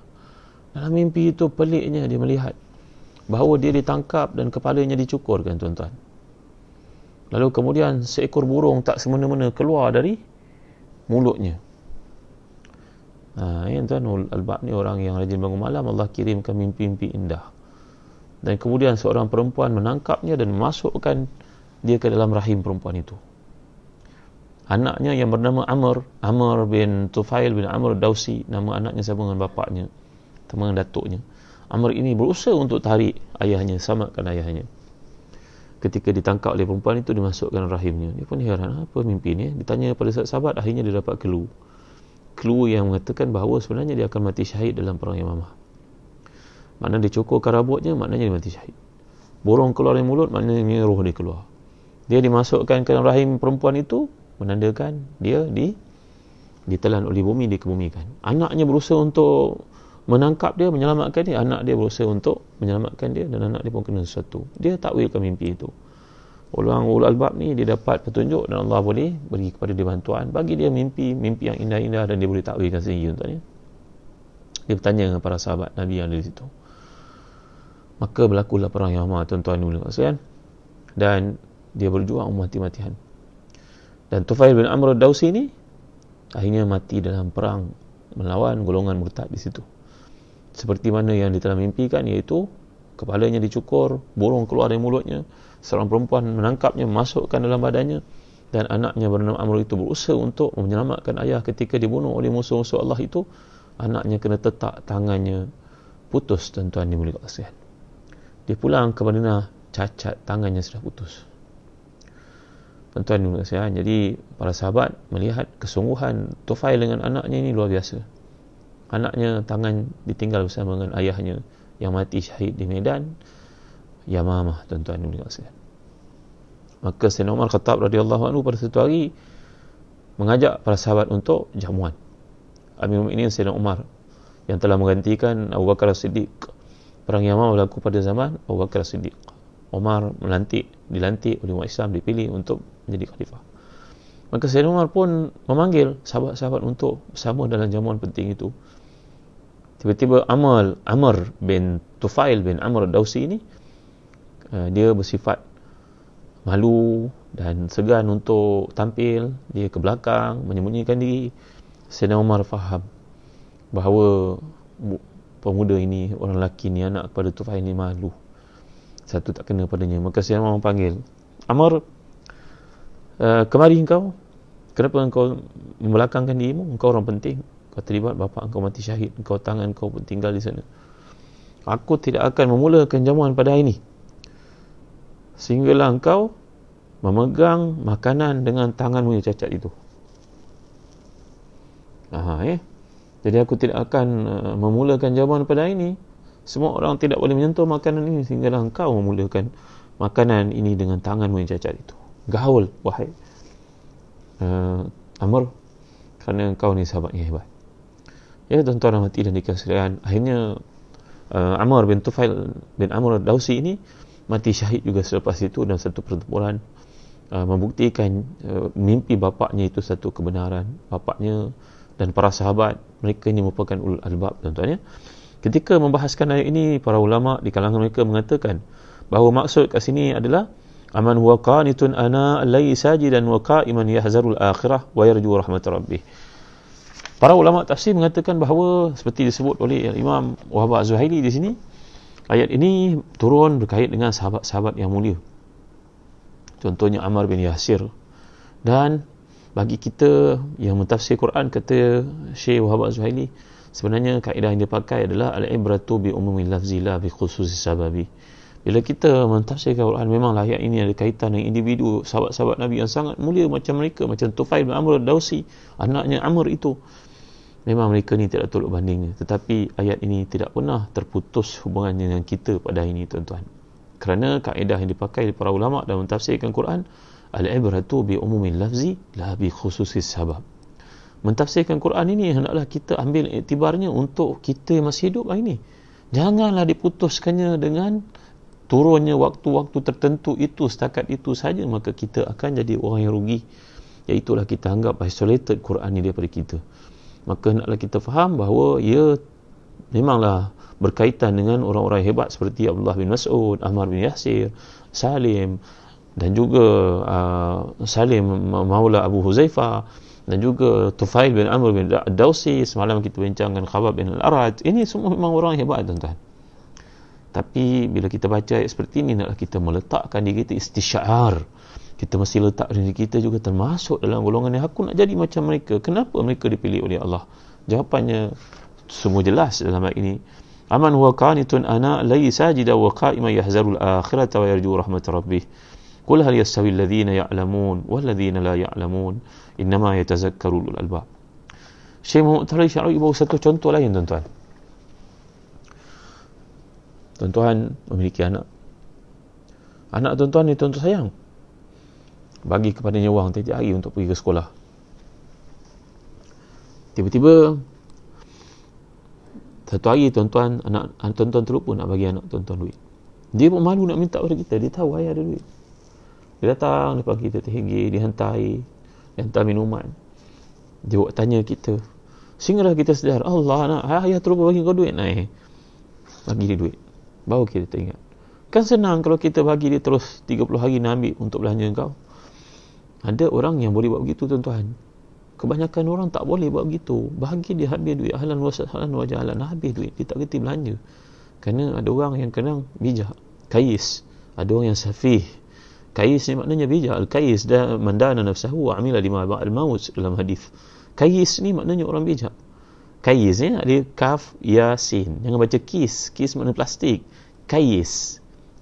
dalam mimpi itu peliknya dia melihat bahawa dia ditangkap dan kepalanya dicukurkan tuan-tuan lalu kemudian seekor burung tak semena-mena keluar dari mulutnya ha, ya tuan Al-Bab ni orang yang rajin bangun malam Allah kirimkan mimpi-mimpi indah dan kemudian seorang perempuan menangkapnya dan masukkan dia ke dalam rahim perempuan itu anaknya yang bernama Amr Amr bin Tufail bin Amr Dausi nama anaknya sama dengan bapaknya sama datuknya Amr ini berusaha untuk tarik ayahnya selamatkan ayahnya ketika ditangkap oleh perempuan itu dimasukkan rahimnya dia pun heran apa mimpi ni ditanya pada sahabat akhirnya dia dapat clue clue yang mengatakan bahawa sebenarnya dia akan mati syahid dalam perang imamah maknanya dia cukur karabutnya maknanya dia mati syahid borong keluar dari mulut maknanya roh dia keluar dia dimasukkan ke dalam rahim perempuan itu menandakan dia di ditelan oleh bumi dikebumikan anaknya berusaha untuk menangkap dia menyelamatkan dia anak dia berusaha untuk menyelamatkan dia dan anak dia pun kena sesuatu dia takwilkan mimpi itu ulang ulal bab ni dia dapat petunjuk dan Allah boleh beri kepada dia bantuan bagi dia mimpi mimpi yang indah-indah dan dia boleh takwilkan sendiri untuk dia ya. dia bertanya dengan para sahabat Nabi yang ada di situ maka berlakulah perang yang amat tuan-tuan dulu maksudkan dan dia berjuang mati-matian dan Tufail bin Amr Dausi ni akhirnya mati dalam perang melawan golongan murtad di situ seperti mana yang dia telah mimpikan iaitu kepalanya dicukur, burung keluar dari mulutnya, seorang perempuan menangkapnya, masukkan dalam badannya dan anaknya bernama Amr itu berusaha untuk menyelamatkan ayah ketika dibunuh oleh musuh-musuh Allah itu anaknya kena tetak tangannya putus tuan-tuan dimulikkan kasihan dia pulang ke Madinah cacat tangannya sudah putus tuan-tuan dimulikkan kasihan jadi para sahabat melihat kesungguhan Tufail dengan anaknya ini luar biasa anaknya tangan ditinggal bersama dengan ayahnya yang mati syahid di medan Yamamah tuan-tuan dan hadirin maka Sayyidina Umar Khattab radhiyallahu anhu pada satu hari mengajak para sahabat untuk jamuan Amirul ini Sayyidina Umar yang telah menggantikan Abu Bakar Siddiq perang Yamamah berlaku pada zaman Abu Bakar Siddiq Umar melantik dilantik oleh umat Islam dipilih untuk menjadi khalifah maka Sayyidina Umar pun memanggil sahabat-sahabat untuk bersama dalam jamuan penting itu tiba-tiba Amal Amr bin Tufail bin Amr Dausi ini uh, dia bersifat malu dan segan untuk tampil dia ke belakang menyembunyikan diri Sayyidina Umar faham bahawa pemuda ini orang lelaki ni anak kepada Tufail ni malu satu tak kena padanya maka Sayyidina Umar panggil Amr uh, kemari engkau kenapa engkau membelakangkan dirimu engkau orang penting kau terlibat bapa engkau mati syahid engkau tangan kau pun tinggal di sana aku tidak akan memulakan jamuan pada hari ini sehinggalah engkau memegang makanan dengan tanganmu yang cacat itu Aha, eh? jadi aku tidak akan uh, memulakan jamuan pada hari ini semua orang tidak boleh menyentuh makanan ini sehinggalah engkau memulakan makanan ini dengan tanganmu yang cacat itu gaul wahai uh, Amr kerana engkau ni sahabat yang hebat Ya tuan-tuan dan hati dan dikasihkan Akhirnya uh, Amr bin Tufail bin Amr Dawsi ini Mati syahid juga selepas itu Dalam satu pertempuran uh, Membuktikan uh, mimpi bapaknya itu satu kebenaran Bapaknya dan para sahabat Mereka ini merupakan ulul albab tuan-tuan ya Ketika membahaskan ayat ini Para ulama di kalangan mereka mengatakan Bahawa maksud kat sini adalah Aman huwa qanitun ana alai sajidan wa qaiman yahzarul akhirah wa yarju rahmat rabbih Para ulama tafsir mengatakan bahawa seperti disebut oleh Imam Wahab Az-Zuhaili di sini ayat ini turun berkait dengan sahabat-sahabat yang mulia. Contohnya Amr bin Yasir dan bagi kita yang mentafsir Quran kata Syekh Wahab Az-Zuhaili sebenarnya kaedah yang dipakai adalah al-ibratu bi umumi lafzi la bi khususi sababi. Bila kita mentafsir Quran memang ayat ini ada kaitan dengan individu sahabat-sahabat Nabi yang sangat mulia macam mereka macam Tufail bin Amr Dausi anaknya Amr itu memang mereka ni tidak tolak bandingnya tetapi ayat ini tidak pernah terputus hubungannya dengan kita pada hari ini tuan-tuan kerana kaedah yang dipakai oleh para ulama dalam mentafsirkan Quran al-ibratu bi umumin lafzi la bi khususis sabab mentafsirkan Quran ini hendaklah kita ambil iktibarnya untuk kita yang masih hidup hari ini janganlah diputuskannya dengan turunnya waktu-waktu tertentu itu setakat itu saja maka kita akan jadi orang yang rugi iaitulah kita anggap isolated Quran ini daripada kita maka hendaklah kita faham bahawa ia memanglah berkaitan dengan orang-orang hebat seperti Abdullah bin Mas'ud, Ahmar bin Yasir, Salim dan juga uh, Salim Maula Abu Huzaifah dan juga Tufail bin Amr bin Dawsi semalam kita bincangkan Khabab bin Al-Araj ini semua memang orang hebat tuan-tuan tapi bila kita baca seperti ini naklah kita meletakkan diri kita istisyar kita mesti letak diri kita juga termasuk dalam golongan yang aku nak jadi macam mereka kenapa mereka dipilih oleh Allah jawapannya semua jelas dalam ayat ini aman huwa qanitun ana laysa jida wa qaima yahzarul akhirah wa yarju rahmat rabbih kul hal yastawi alladhina ya'lamun wal ladhina la ya'lamun innama yatazakkarul albab Syekh Muhammad Syarif bawa satu contoh lain tuan-tuan tuan-tuan memiliki anak anak tuan-tuan ni tuan-tuan sayang bagi kepadanya wang tiap hari untuk pergi ke sekolah tiba-tiba satu hari tuan-tuan anak tuan-tuan pun nak bagi anak tuan-tuan duit dia pun malu nak minta pada kita dia tahu ayah ada duit dia datang dia pagi kita terhinggir dia hantar air dia hantar minuman dia buat tanya kita sehinggalah kita sedar Allah nak ayah terlupa bagi kau duit naik eh. bagi dia duit baru kita ingat. kan senang kalau kita bagi dia terus 30 hari nak ambil untuk belanja kau ada orang yang boleh buat begitu tuan-tuan. Kebanyakan orang tak boleh buat begitu. Bahagi dia habis duit. Ahlan wa sahlan wa jahlan. Habis duit. Dia tak kerti belanja. Kerana ada orang yang kenang bijak. Kais. Ada orang yang safih. Kais ni maknanya bijak. Al-kais dah mandana nafsahu wa amila lima ba'al maus dalam hadis. Kais ni maknanya orang bijak. Kais ni ada kaf ya sin Jangan baca kis. Kis maknanya plastik. Kais.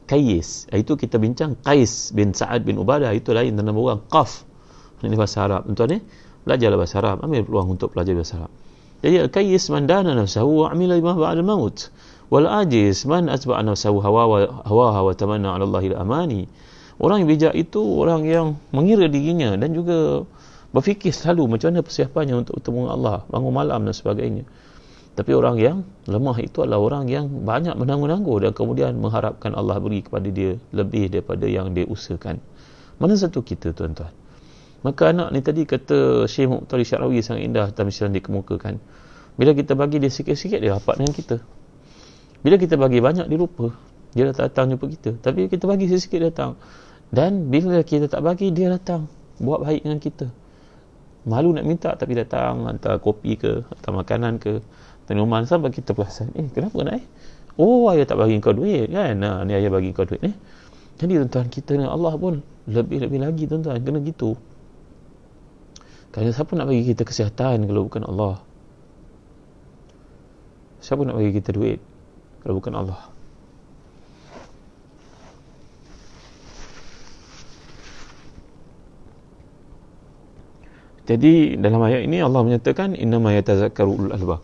Qais. Itu kita bincang Qais bin Sa'ad bin Ubadah. Itu lain nama orang Qaf. Ini bahasa Arab. tuan ni, eh? belajarlah bahasa Arab. Ambil peluang untuk belajar bahasa Arab. Jadi Qais man dana nafsahu wa amila imam ba'ad maut. Wal ajiz man asba'a nafsahu hawa hawa wa tamanna ala Allahil amani. Orang yang bijak itu orang yang mengira dirinya dan juga berfikir selalu macam mana persiapannya untuk bertemu Allah, bangun malam dan sebagainya. Tapi orang yang lemah itu adalah orang yang banyak menangguh-nangguh dan kemudian mengharapkan Allah beri kepada dia lebih daripada yang dia usahakan. Mana satu kita tuan-tuan? Maka anak ni tadi kata Syekh Muqtari Syarawi sangat indah dalam misalnya dikemukakan. Bila kita bagi dia sikit-sikit, dia rapat dengan kita. Bila kita bagi banyak, dia lupa. Dia tak datang jumpa kita. Tapi kita bagi sikit-sikit, dia datang. Dan bila kita tak bagi, dia datang. Buat baik dengan kita. Malu nak minta, tapi datang. Hantar kopi ke, hantar makanan ke. Tengok Umar sahabat kita perasan Eh kenapa nak eh Oh ayah tak bagi kau duit kan nah, ha, Ni ayah bagi kau duit ni eh? Jadi tuan-tuan kita dengan Allah pun Lebih-lebih lagi tuan-tuan Kena gitu Kerana siapa nak bagi kita kesihatan Kalau bukan Allah Siapa nak bagi kita duit Kalau bukan Allah Jadi dalam ayat ini Allah menyatakan inna yatazakkaru ulul albab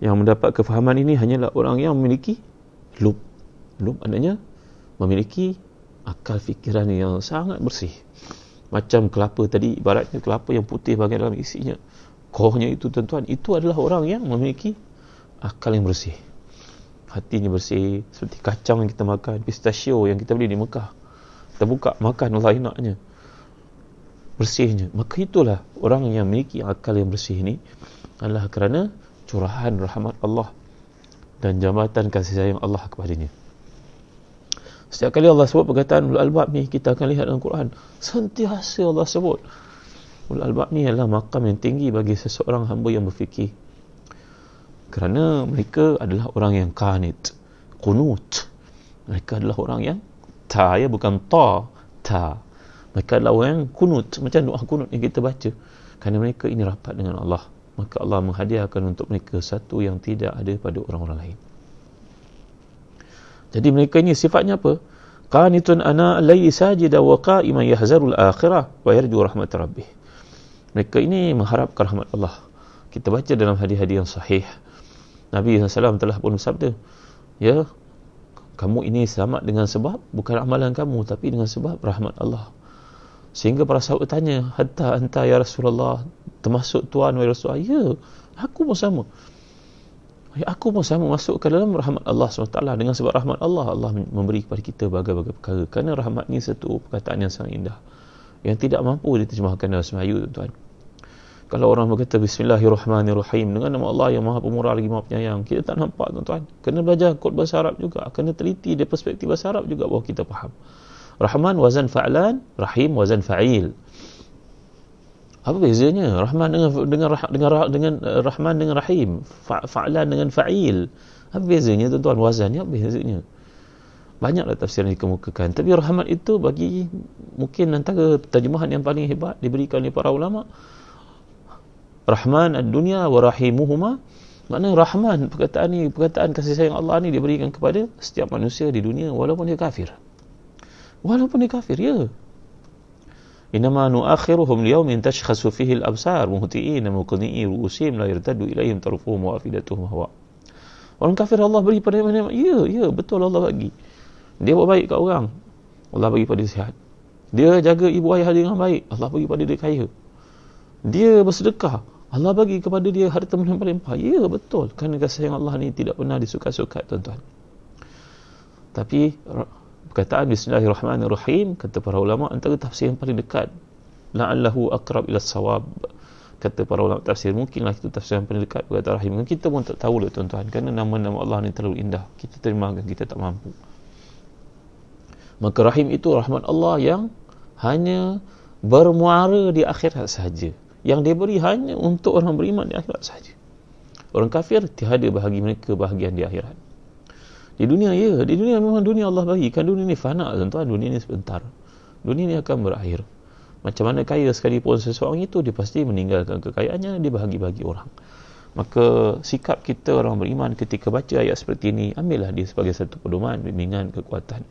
yang mendapat kefahaman ini hanyalah orang yang memiliki lub lub adanya, memiliki akal fikiran yang sangat bersih macam kelapa tadi ibaratnya kelapa yang putih bagian dalam isinya kohnya itu tuan-tuan itu adalah orang yang memiliki akal yang bersih hatinya bersih seperti kacang yang kita makan pistachio yang kita beli di Mekah kita buka makan Allah enaknya bersihnya maka itulah orang yang memiliki akal yang bersih ini adalah kerana curahan rahmat Allah dan jamatan kasih sayang Allah kepadanya. Setiap kali Allah sebut perkataan ulul albab ni kita akan lihat dalam Quran sentiasa Allah sebut ulul albab ni adalah makam yang tinggi bagi seseorang hamba yang berfikir kerana mereka adalah orang yang kanit kunut mereka adalah orang yang ta ya bukan ta ta mereka adalah orang yang kunut macam doa kunut yang kita baca kerana mereka ini rapat dengan Allah maka Allah menghadiahkan untuk mereka satu yang tidak ada pada orang-orang lain jadi mereka ini sifatnya apa qanitun ana lay sajida wa qa'ima yahzarul akhirah wa yarju rahmat rabbih mereka ini mengharapkan rahmat Allah kita baca dalam hadis-hadis yang sahih Nabi SAW telah pun bersabda ya kamu ini selamat dengan sebab bukan amalan kamu tapi dengan sebab rahmat Allah sehingga para sahabat bertanya hatta anta ya Rasulullah termasuk tuan wahai Rasulullah ya aku pun sama ya, aku pun sama masuk ke dalam rahmat Allah SWT dengan sebab rahmat Allah Allah memberi kepada kita berbagai-bagai perkara kerana rahmat ni satu perkataan yang sangat indah yang tidak mampu diterjemahkan dalam semayu tuan-tuan kalau orang berkata Bismillahirrahmanirrahim dengan nama Allah yang maha pemurah lagi maha penyayang kita tak nampak tuan-tuan kena belajar kod bahasa Arab juga kena teliti dari perspektif bahasa Arab juga bahawa kita faham Rahman wazan fa'lan, Rahim wazan fa'il. Apa bezanya? Rahman dengan dengan dengan dengan, dengan eh, Rahman dengan Rahim, fa'lan dengan fa'il. Apa bezanya tu tuan wazan ni? Apa bezanya? Banyaklah tafsir yang dikemukakan. Tapi rahmat itu bagi mungkin antara terjemahan yang paling hebat diberikan oleh para ulama. Rahman ad-dunya wa rahimuhuma. Maknanya rahman perkataan ini perkataan kasih sayang Allah ini diberikan kepada setiap manusia di dunia walaupun dia kafir walaupun dia kafir ya inama nu nuakhiruhum liyaumin tashkhasu fihi al-absar muhti'ina muqni'i ru'usim la yartadu ilaihim tarfuhum wa afidatuhum hawa orang kafir Allah beri pada mereka ya ya betul Allah bagi dia buat baik kat orang Allah bagi pada sihat dia jaga ibu ayah dia dengan baik Allah bagi pada dia kaya dia bersedekah Allah bagi kepada dia harta melimpah-limpah ya betul kerana kasih Allah ni tidak pernah disuka-suka tuan-tuan tapi perkataan bismillahirrahmanirrahim kata para ulama antara tafsir yang paling dekat la'allahu aqrab ila sawab kata para ulama tafsir mungkinlah itu tafsir yang paling dekat kata rahim dan kita pun tak tahu lah tuan-tuan kerana nama-nama Allah ni terlalu indah kita terima kan kita tak mampu maka rahim itu rahmat Allah yang hanya bermuara di akhirat sahaja yang diberi hanya untuk orang beriman di akhirat sahaja orang kafir tiada bahagi mereka bahagian di akhirat di dunia ya, di dunia memang dunia Allah bagi. Kan dunia ni fana tuan-tuan, dunia ni sebentar. Dunia ni akan berakhir. Macam mana kaya sekalipun seseorang itu dia pasti meninggalkan kekayaannya dia bahagi-bahagi orang. Maka sikap kita orang beriman ketika baca ayat seperti ini ambillah dia sebagai satu pedoman bimbingan kekuatan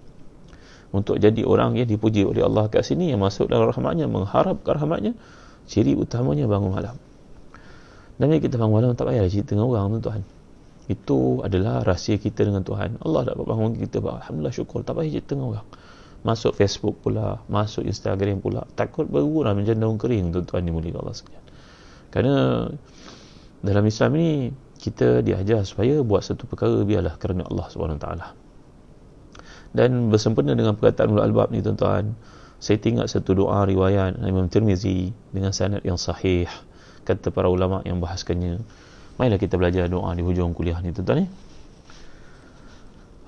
untuk jadi orang yang dipuji oleh Allah kat sini yang masuk dalam rahmatnya mengharap rahmatnya ciri utamanya bangun malam dan kita bangun malam tak payah cerita dengan orang tuan-tuan itu adalah rahsia kita dengan Tuhan Allah dapat bangun kita Alhamdulillah syukur tak payah cerita dengan orang masuk Facebook pula masuk Instagram pula takut berurah macam daun kering tuan-tuan ni mulia Allah sekalian kerana dalam Islam ni kita diajar supaya buat satu perkara biarlah kerana Allah SWT dan bersempena dengan perkataan al Albab ni tuan-tuan saya tengok satu doa riwayat Imam Tirmizi dengan sanad yang sahih kata para ulama yang bahaskannya Mainlah kita belajar doa di hujung kuliah ni tuan-tuan ni. Eh?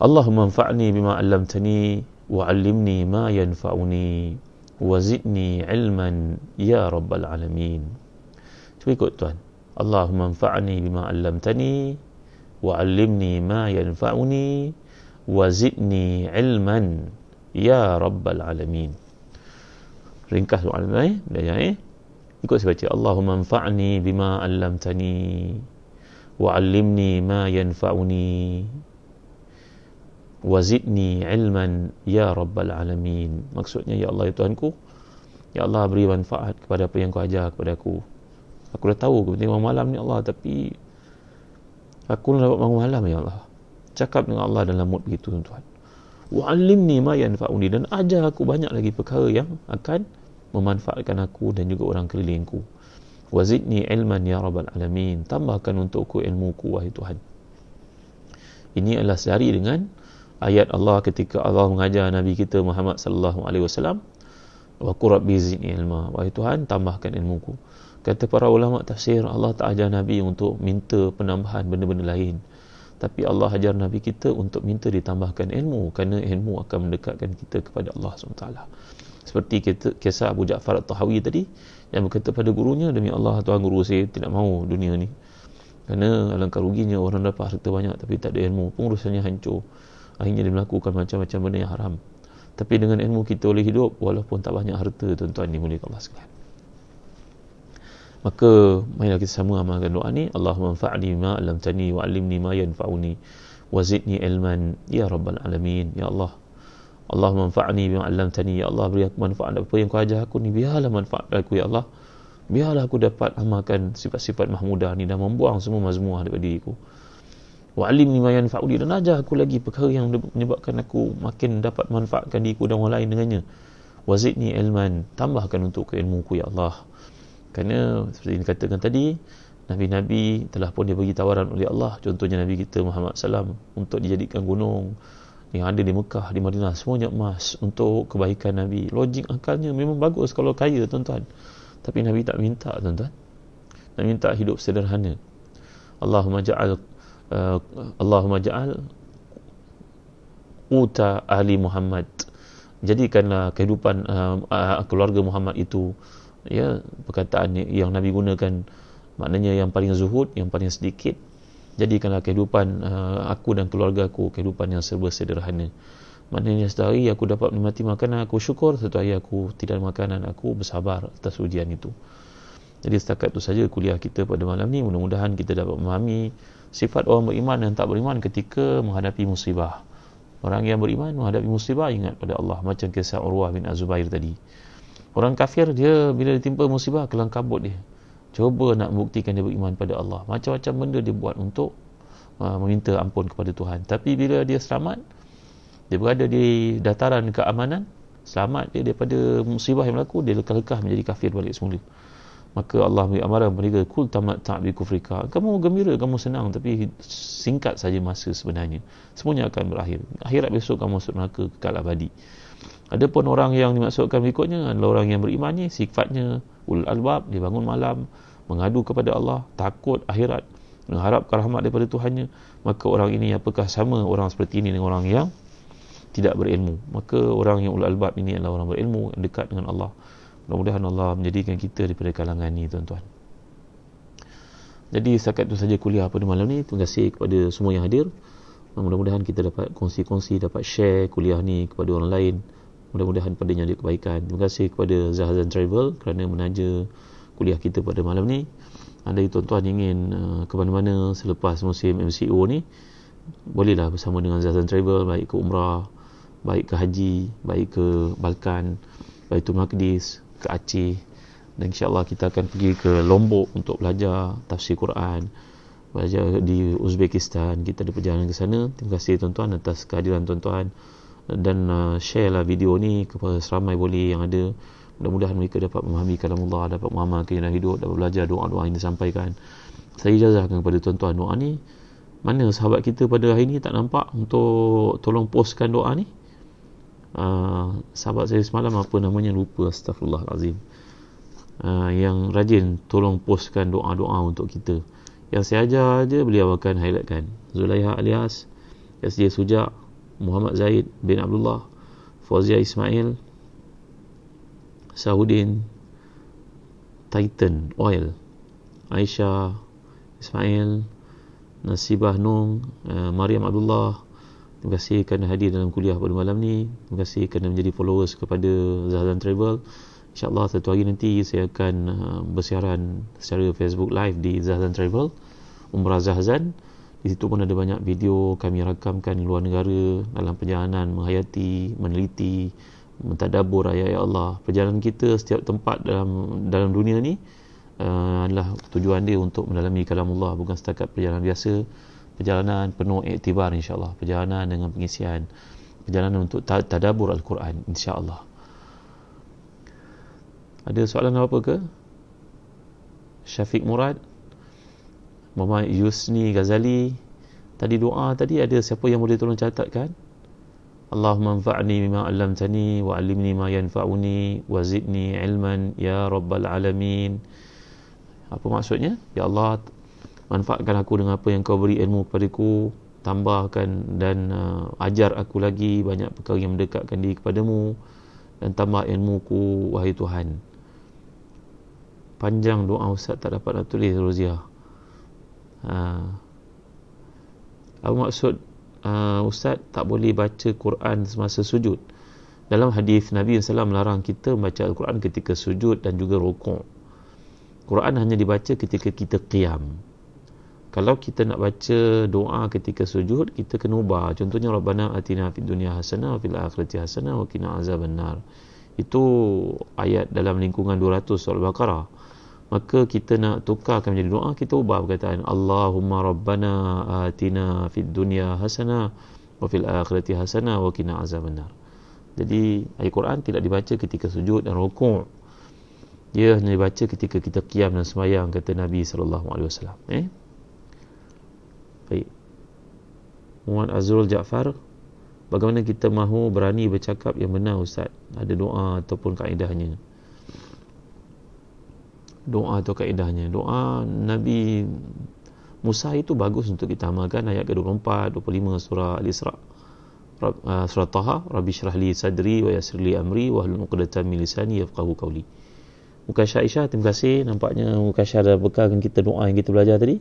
Allahumma anfa'ni bima 'allamtani wa 'allimni ma yanfa'uni wa zidni 'ilman ya rabbal alamin. Cuba ikut tuan. Allahumma anfa'ni bima 'allamtani wa 'allimni ma yanfa'uni wa zidni 'ilman ya rabbal alamin. Ringkas doa ni, eh? belajar eh. Ikut saya baca. Allahumma anfa'ni bima 'allamtani وعلمني ma yanfauni, wazidni ilman ya rabbal alamin maksudnya ya Allah ya Tuhanku ya Allah beri manfaat kepada apa yang kau ajar kepada aku aku dah tahu aku tengok malam ni Allah tapi aku nak dapat bangun malam ya Allah cakap dengan Allah dalam mood begitu Tuhan. tuan wa'allimni ma yanfa'uni dan ajar aku banyak lagi perkara yang akan memanfaatkan aku dan juga orang kelilingku Wazidni ilman ya rabbal alamin. Tambahkan untukku ilmu ku wahai Tuhan. Ini adalah sehari dengan ayat Allah ketika Allah mengajar Nabi kita Muhammad sallallahu alaihi wasallam wa qurabi zidni ilma. Wahai Tuhan, tambahkan ilmu ku. Kata para ulama tafsir, Allah tak ajar Nabi untuk minta penambahan benda-benda lain. Tapi Allah ajar Nabi kita untuk minta ditambahkan ilmu kerana ilmu akan mendekatkan kita kepada Allah SWT. Seperti kita, kisah Abu Ja'far At-Tahawi tadi, yang berkata pada gurunya demi Allah tuan guru saya tidak mahu dunia ni kerana alangkah ruginya orang dapat harta banyak tapi tak ada ilmu pengurusannya hancur akhirnya dia melakukan macam-macam benda yang haram tapi dengan ilmu kita boleh hidup walaupun tak banyak harta tuan-tuan ni mulia Allah sekalian maka mainlah kita sama amalkan doa ni Allahumma fa'li ma'alam tani wa'alimni ma'yanfa'uni wazidni ilman ya rabbal alamin ya Allah Allah manfa'ni bima 'allamtani ya Allah beri aku manfaat apa yang kau ajar aku ni biarlah manfaat aku ya Allah biarlah aku dapat amalkan sifat-sifat mahmudah ni dan membuang semua mazmuah daripada diriku wa 'allimni ma yanfa'uni dan ajar aku lagi perkara yang menyebabkan aku makin dapat manfaatkan diriku dan orang lain dengannya wa ni ilman tambahkan untuk keilmuku ya Allah kerana seperti yang dikatakan tadi Nabi-Nabi telah pun dia diberi tawaran oleh Allah contohnya Nabi kita Muhammad SAW untuk dijadikan gunung yang ada di Mekah, di Madinah semuanya emas untuk kebaikan Nabi logik akalnya memang bagus kalau kaya tuan-tuan tapi Nabi tak minta tuan-tuan Nabi minta hidup sederhana Allahumma ja'al uh, Allahumma ja'al uta Ali Muhammad jadikanlah kehidupan uh, uh, keluarga Muhammad itu ya perkataan yang Nabi gunakan maknanya yang paling zuhud yang paling sedikit jadikanlah kehidupan uh, aku dan keluarga aku kehidupan yang serba sederhana maknanya setiap hari aku dapat menikmati makanan aku syukur setiap hari aku tidak makanan aku bersabar atas ujian itu jadi setakat itu saja kuliah kita pada malam ni mudah-mudahan kita dapat memahami sifat orang beriman dan tak beriman ketika menghadapi musibah orang yang beriman menghadapi musibah ingat pada Allah macam kisah Urwah bin Azubair tadi orang kafir dia bila ditimpa musibah kelam kabut dia cuba nak buktikan dia beriman pada Allah macam-macam benda dia buat untuk uh, meminta ampun kepada Tuhan tapi bila dia selamat dia berada di dataran keamanan selamat dia daripada musibah yang berlaku dia lekah-lekah menjadi kafir balik semula maka Allah beri amaran kepada dia kul tamat ta'bi kufrika kamu gembira kamu senang tapi singkat saja masa sebenarnya semuanya akan berakhir akhirat besok kamu masuk neraka kekal abadi adapun orang yang dimaksudkan berikutnya adalah orang yang beriman ni sifatnya ul albab dia bangun malam mengadu kepada Allah, takut akhirat, mengharap rahmat daripada Tuhannya, maka orang ini apakah sama orang seperti ini dengan orang yang tidak berilmu? Maka orang yang ulul albab ini adalah orang berilmu yang dekat dengan Allah. Mudah-mudahan Allah menjadikan kita daripada kalangan ini, tuan-tuan. Jadi setakat itu saja kuliah pada malam ini, Terima kasih kepada semua yang hadir. Mudah-mudahan kita dapat kongsi-kongsi, dapat share kuliah ni kepada orang lain. Mudah-mudahan padanya ada kebaikan. Terima kasih kepada Zahazan Travel kerana menaja kuliah kita pada malam ni anda tuan-tuan ingin uh, ke mana-mana selepas musim MCO ni bolehlah bersama dengan Zazan Travel baik ke Umrah baik ke Haji baik ke Balkan baik ke Makdis, ke Aceh dan insyaAllah kita akan pergi ke Lombok untuk belajar tafsir Quran belajar di Uzbekistan kita ada perjalanan ke sana terima kasih tuan-tuan atas kehadiran tuan-tuan dan uh, share lah video ni kepada seramai boleh yang ada Mudah-mudahan mereka dapat memahami kalamullah, dapat memahami hidup, dapat belajar doa-doa yang disampaikan. Saya ijazahkan kepada tuan-tuan doa ni. Mana sahabat kita pada hari ni tak nampak untuk tolong postkan doa ni? Uh, sahabat saya semalam apa namanya lupa astagfirullahalazim. Uh, ah, yang rajin tolong postkan doa-doa untuk kita. Yang saya ajar aja beliau akan highlightkan. Zulaiha Alias, SJ Sujak, Muhammad Zaid bin Abdullah, Fauzia Ismail, Saudin Titan Oil Aisyah Ismail Nasibah Nung uh, Mariam Abdullah Terima kasih kerana hadir dalam kuliah pada malam ni Terima kasih kerana menjadi followers kepada Zahzan Travel InsyaAllah satu hari nanti saya akan uh, bersiaran secara Facebook Live di Zahzan Travel Umrah Zahzan Di situ pun ada banyak video kami rakamkan di luar negara Dalam perjalanan menghayati, meneliti mentadabur ayat ya Allah perjalanan kita setiap tempat dalam dalam dunia ni uh, adalah tujuan dia untuk mendalami kalam Allah bukan setakat perjalanan biasa perjalanan penuh iktibar insyaAllah perjalanan dengan pengisian perjalanan untuk tadabur Al-Quran insyaAllah ada soalan apa ke? Syafiq Murad Muhammad Yusni Ghazali tadi doa tadi ada siapa yang boleh tolong catatkan? Allahumma anfa'ni mima 'allamtani wa 'allimni ma yanfa'uni wa zidni 'ilman ya rabbal alamin. Apa maksudnya? Ya Allah, manfaatkan aku dengan apa yang kau beri ilmu padaku, tambahkan dan uh, ajar aku lagi banyak perkara yang mendekatkan diri kepadamu dan tambah ilmuku wahai Tuhan. Panjang doa Ustaz tak dapat nak tulis Roziah. Ha. Apa maksud uh, ustaz tak boleh baca Quran semasa sujud. Dalam hadis Nabi SAW melarang kita membaca quran ketika sujud dan juga rukuk. Quran hanya dibaca ketika kita qiyam. Kalau kita nak baca doa ketika sujud, kita kena ubah. Contohnya Rabbana atina fid dunya hasanah wa fil akhirati hasanah wa qina azabannar. Itu ayat dalam lingkungan 200 surah Al-Baqarah maka kita nak tukarkan menjadi doa kita ubah perkataan Allahumma rabbana atina fid dunya hasana wa fil akhirati hasana wa qina azabannar jadi ayat Quran tidak dibaca ketika sujud dan rukuk dia hanya dibaca ketika kita kiam dan sembahyang kata Nabi saw. alaihi wasallam eh baik Muhammad Azrul Jaafar bagaimana kita mahu berani bercakap yang benar ustaz ada doa ataupun kaedahnya doa tu kaedahnya doa Nabi Musa itu bagus untuk kita amalkan ayat ke-24 25 surah Al-Isra uh, surah Taha Rabbi syrah li sadri wa yasir li amri wa hlun uqdatan min lisani yafqahu qawli Mukasyah Aisyah terima kasih nampaknya Mukasyah dah bekalkan kita doa yang kita belajar tadi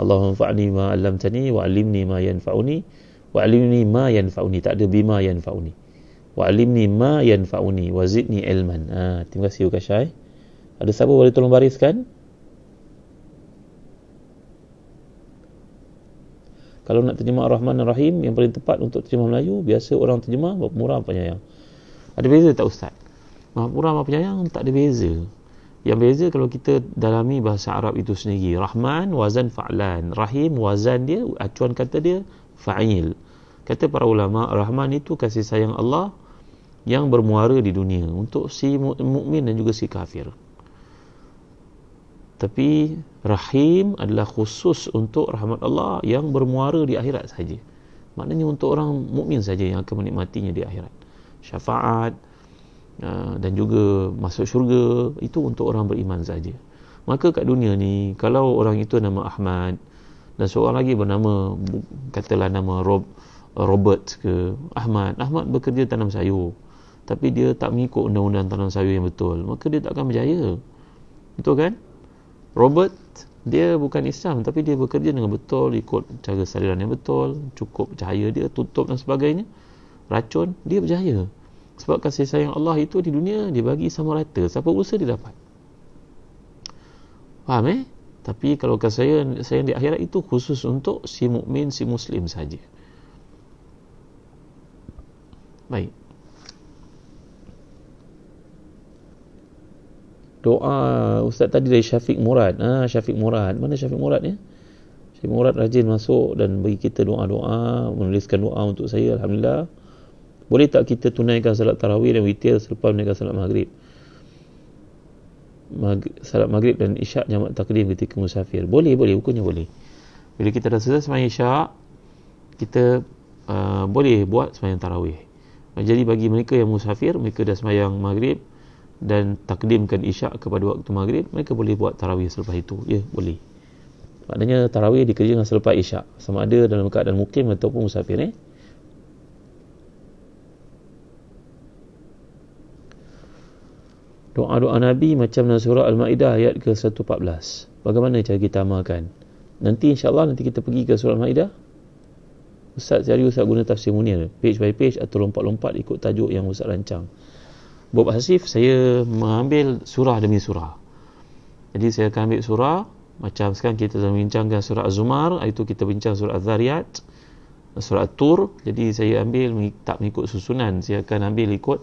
Allahumma fa'ni ma 'allamtani wa 'allimni ma yanfa'uni wa 'allimni ma yanfa'uni tak ada bima yanfa'uni wa 'allimni ma yanfa'uni wa zidni ilman ha, terima kasih Mukasyah eh? Ada siapa boleh tolong bariskan? Kalau nak terjemah Rahman dan Rahim yang paling tepat untuk terjemah Melayu, biasa orang terjemah Mahpura dan Penyayang. Ada beza tak Ustaz? Mahpura dan Penyayang tak ada beza. Yang beza kalau kita dalami bahasa Arab itu sendiri. Rahman, wazan fa'lan. Rahim, wazan dia, acuan kata dia, fa'il. Kata para ulama, Rahman itu kasih sayang Allah yang bermuara di dunia untuk si mukmin dan juga si kafir tapi rahim adalah khusus untuk rahmat Allah yang bermuara di akhirat saja maknanya untuk orang mukmin saja yang akan menikmatinya di akhirat syafaat ah, dan juga masuk syurga itu untuk orang beriman saja maka kat dunia ni kalau orang itu nama Ahmad dan seorang lagi bernama katalah nama Rob Robert ke Ahmad Ahmad bekerja tanam sayur tapi dia tak mengikut undang-undang tanam sayur yang betul maka dia tak akan berjaya betul kan Robert dia bukan Islam tapi dia bekerja dengan betul ikut cara saliran yang betul cukup cahaya dia tutup dan sebagainya racun dia berjaya sebab kasih sayang Allah itu di dunia dia bagi sama rata siapa usaha dia dapat faham eh tapi kalau kasih sayang, sayang di akhirat itu khusus untuk si mukmin si muslim saja baik doa ustaz tadi dari Syafiq Murad ah ha, Syafiq Murad mana Syafiq Murad ya Syafiq Murad rajin masuk dan bagi kita doa-doa menuliskan doa untuk saya alhamdulillah boleh tak kita tunaikan salat tarawih dan witir selepas menunaikan salat maghrib Mag- salat maghrib dan isyak jamak takdim ketika musafir boleh boleh hukumnya boleh bila kita dah selesai sembahyang isyak kita uh, boleh buat sembahyang tarawih jadi bagi mereka yang musafir mereka dah sembahyang maghrib dan takdimkan isyak kepada waktu maghrib mereka boleh buat tarawih selepas itu ya yeah, boleh maknanya tarawih dikerjakan selepas isyak sama ada dalam keadaan mukim ataupun musafir eh? doa-doa Nabi macam dalam surah Al-Ma'idah ayat ke-114 bagaimana cara kita amalkan nanti insyaAllah nanti kita pergi ke surah Al-Ma'idah Ustaz, saya Ustaz guna tafsir munir page by page atau lompat-lompat ikut tajuk yang Ustaz rancang Buat Hasif saya mengambil surah demi surah. Jadi saya akan ambil surah macam sekarang kita dah bincangkan surah Az-Zumar, itu kita bincang surah Az-Zariyat, surah Tur. Jadi saya ambil tak mengikut susunan, saya akan ambil ikut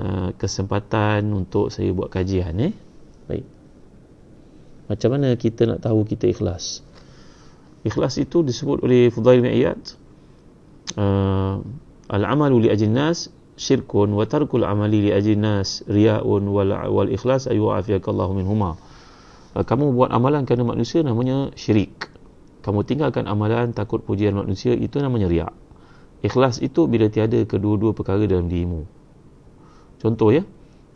uh, kesempatan untuk saya buat kajian eh. Baik. Macam mana kita nak tahu kita ikhlas? Ikhlas itu disebut oleh Fudail bin Iyad uh, al-amalu li ajnas syirkun wa tarkul amali li ajli nas riyaun wal wal ikhlas ayu afiyakallahu minhuma ah, kamu buat amalan kerana manusia namanya syirik kamu tinggalkan amalan takut pujian manusia itu namanya riak ikhlas itu bila tiada kedua-dua perkara dalam dirimu contoh ya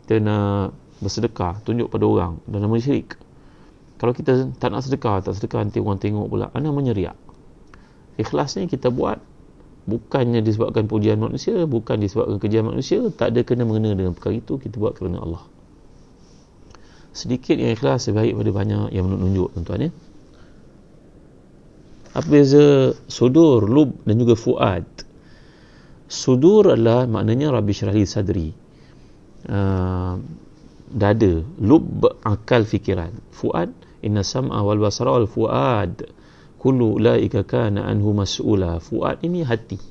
kita nak bersedekah tunjuk pada orang dan namanya syirik kalau kita tak nak sedekah tak sedekah nanti orang tengok pula ah, namanya riak ikhlas ni kita buat bukannya disebabkan pujian manusia bukan disebabkan kerja manusia tak ada kena mengena dengan perkara itu kita buat kerana Allah sedikit yang ikhlas sebaik pada banyak yang menunjuk tuan-tuan ya apa beza sudur, lub dan juga fuad sudur adalah maknanya rabi syrahli sadri uh, dada lub akal fikiran fuad inna sam'a wal basara wal fuad kullu ulaika kana anhu mas'ula fuad ini hati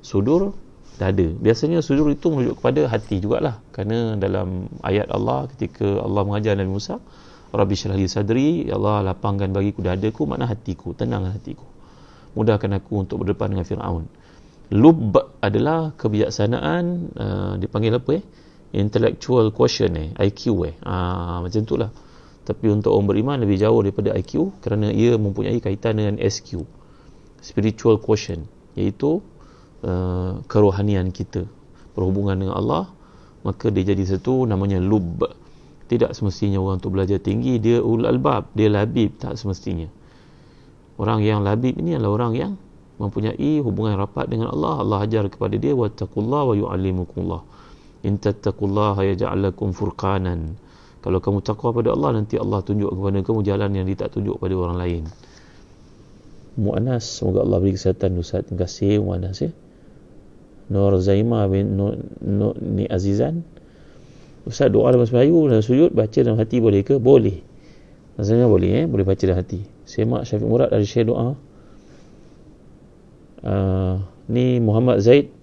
sudur ada. biasanya sudur itu merujuk kepada hati jugalah kerana dalam ayat Allah ketika Allah mengajar Nabi Musa rabbi syrah li sadri ya Allah lapangkan bagiku dadaku makna hatiku tenangkan hatiku mudahkan aku untuk berdepan dengan Firaun lub adalah kebijaksanaan uh, dipanggil apa eh intellectual quotient eh IQ eh uh, macam tu lah tapi untuk orang beriman lebih jauh daripada IQ kerana ia mempunyai kaitan dengan SQ spiritual quotient iaitu uh, kerohanian kita berhubungan dengan Allah maka dia jadi satu namanya lub tidak semestinya orang tu belajar tinggi dia ul albab dia labib tak semestinya orang yang labib ini adalah orang yang mempunyai hubungan rapat dengan Allah Allah ajar kepada dia wattaqullaha wa yuallimukumullah in tattaqullaha yaj'al lakum furqanan kalau kamu takwa pada Allah nanti Allah tunjuk kepada kamu jalan yang dia tak tunjuk pada orang lain Mu'anas semoga Allah beri kesihatan Ustaz terima kasih Mu'anas ya Nur Zaima bin Nur, Nur Ni Azizan Ustaz doa dalam bahasa Melayu sujud baca dalam hati boleh ke? boleh Maksudnya boleh eh? boleh baca dalam hati Semak Syafiq Murad dari share doa uh, ni Muhammad Zaid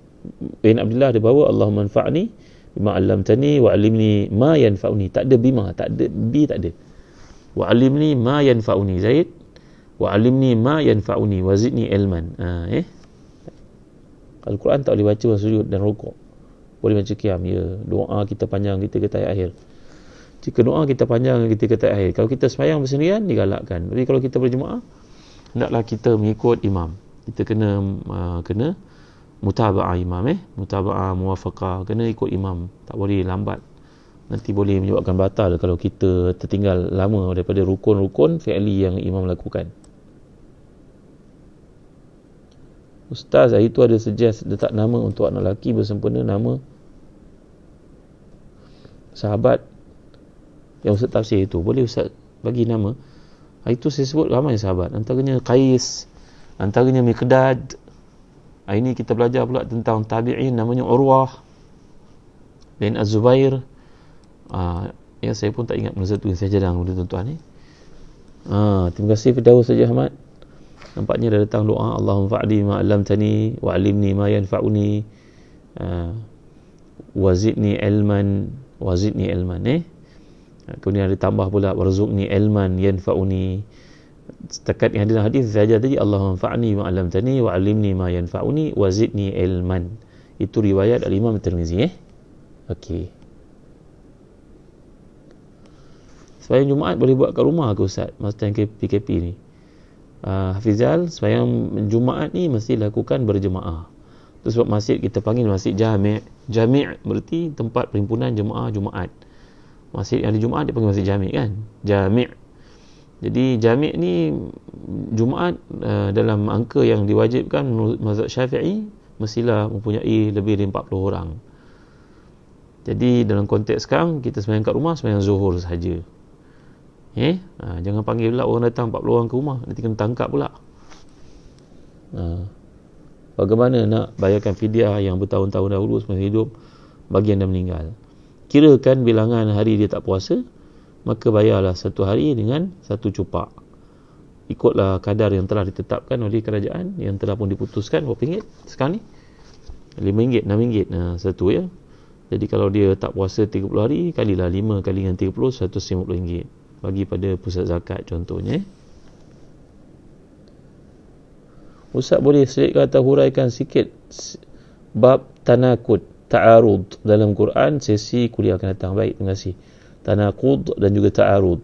bin Abdullah dia bawa Allahumma anfa'ni ma alam tani wa alimni ma yanfa'uni tak ada bima tak ada b, tak ada wa alimni ma yanfa'uni zaid wa alimni ma yanfa'uni wa zidni ilman ha, eh Al-Quran tak boleh baca masa sujud dan rukuk boleh baca qiyam ya doa kita panjang kita kata akhir jika doa kita panjang kita kata akhir kalau kita semayang bersendirian digalakkan tapi kalau kita berjemaah hendaklah kita mengikut imam kita kena uh, kena mutaba'ah imam eh mutaba'ah muwafaqah kena ikut imam tak boleh lambat nanti boleh menyebabkan batal kalau kita tertinggal lama daripada rukun-rukun fi'li yang imam lakukan Ustaz hari tu ada suggest letak nama untuk anak lelaki bersempena nama sahabat yang Ustaz tafsir itu boleh Ustaz bagi nama hari tu saya sebut ramai sahabat antaranya Qais antaranya mikdad. Ah, ini kita belajar pula tentang tabi'in namanya Urwah bin Az-Zubair uh, ya saya pun tak ingat masa tu saya jadang benda tuan-tuan ni uh, terima kasih Firdaus saja Ahmad nampaknya dah datang doa Allahumma fa'li ma'alam tani wa'alimni ma yanfa'uni uh, wazidni ilman wazidni ilman eh kemudian ada tambah pula warzuqni ilman yanfa'uni setakat yang dalam hadis saja tadi Allahumma fa'ni ma 'allamtani wa 'allimni ma yanfa'uni wa zidni ilman. Itu riwayat al-Imam Tirmizi eh. Okey. Sembahyang Jumaat boleh buat kat rumah ke ustaz masa yang PKP ni? Uh, Hafizal, sembahyang Jumaat ni mesti lakukan berjemaah. Itu sebab masjid kita panggil masjid jami' Jami' berarti tempat perhimpunan jemaah Jumaat Masjid yang di Jumaat dia panggil masjid jami' kan Jami' jadi jami' ni Jumaat uh, dalam angka yang diwajibkan menurut mazhab syafi'i mestilah mempunyai lebih dari 40 orang jadi dalam konteks sekarang kita sembahyang kat rumah sembahyang zuhur saja. eh? Ya? Ha, jangan panggil pula orang datang 40 orang ke rumah nanti kena tangkap pula ha, bagaimana nak bayarkan fidyah yang bertahun-tahun dahulu semasa hidup bagi yang dah meninggal kirakan bilangan hari dia tak puasa maka bayarlah satu hari dengan satu cupak ikutlah kadar yang telah ditetapkan oleh kerajaan yang telah pun diputuskan berapa ringgit sekarang ni 5 ringgit 6 ringgit nah, satu ya jadi kalau dia tak puasa 30 hari kalilah 5 kali dengan 30 150 ringgit bagi pada pusat zakat contohnya eh? Ustaz boleh sedikit kata huraikan sikit bab tanakut ta'arud dalam Quran sesi kuliah akan datang baik terima kasih tanakud dan juga ta'arud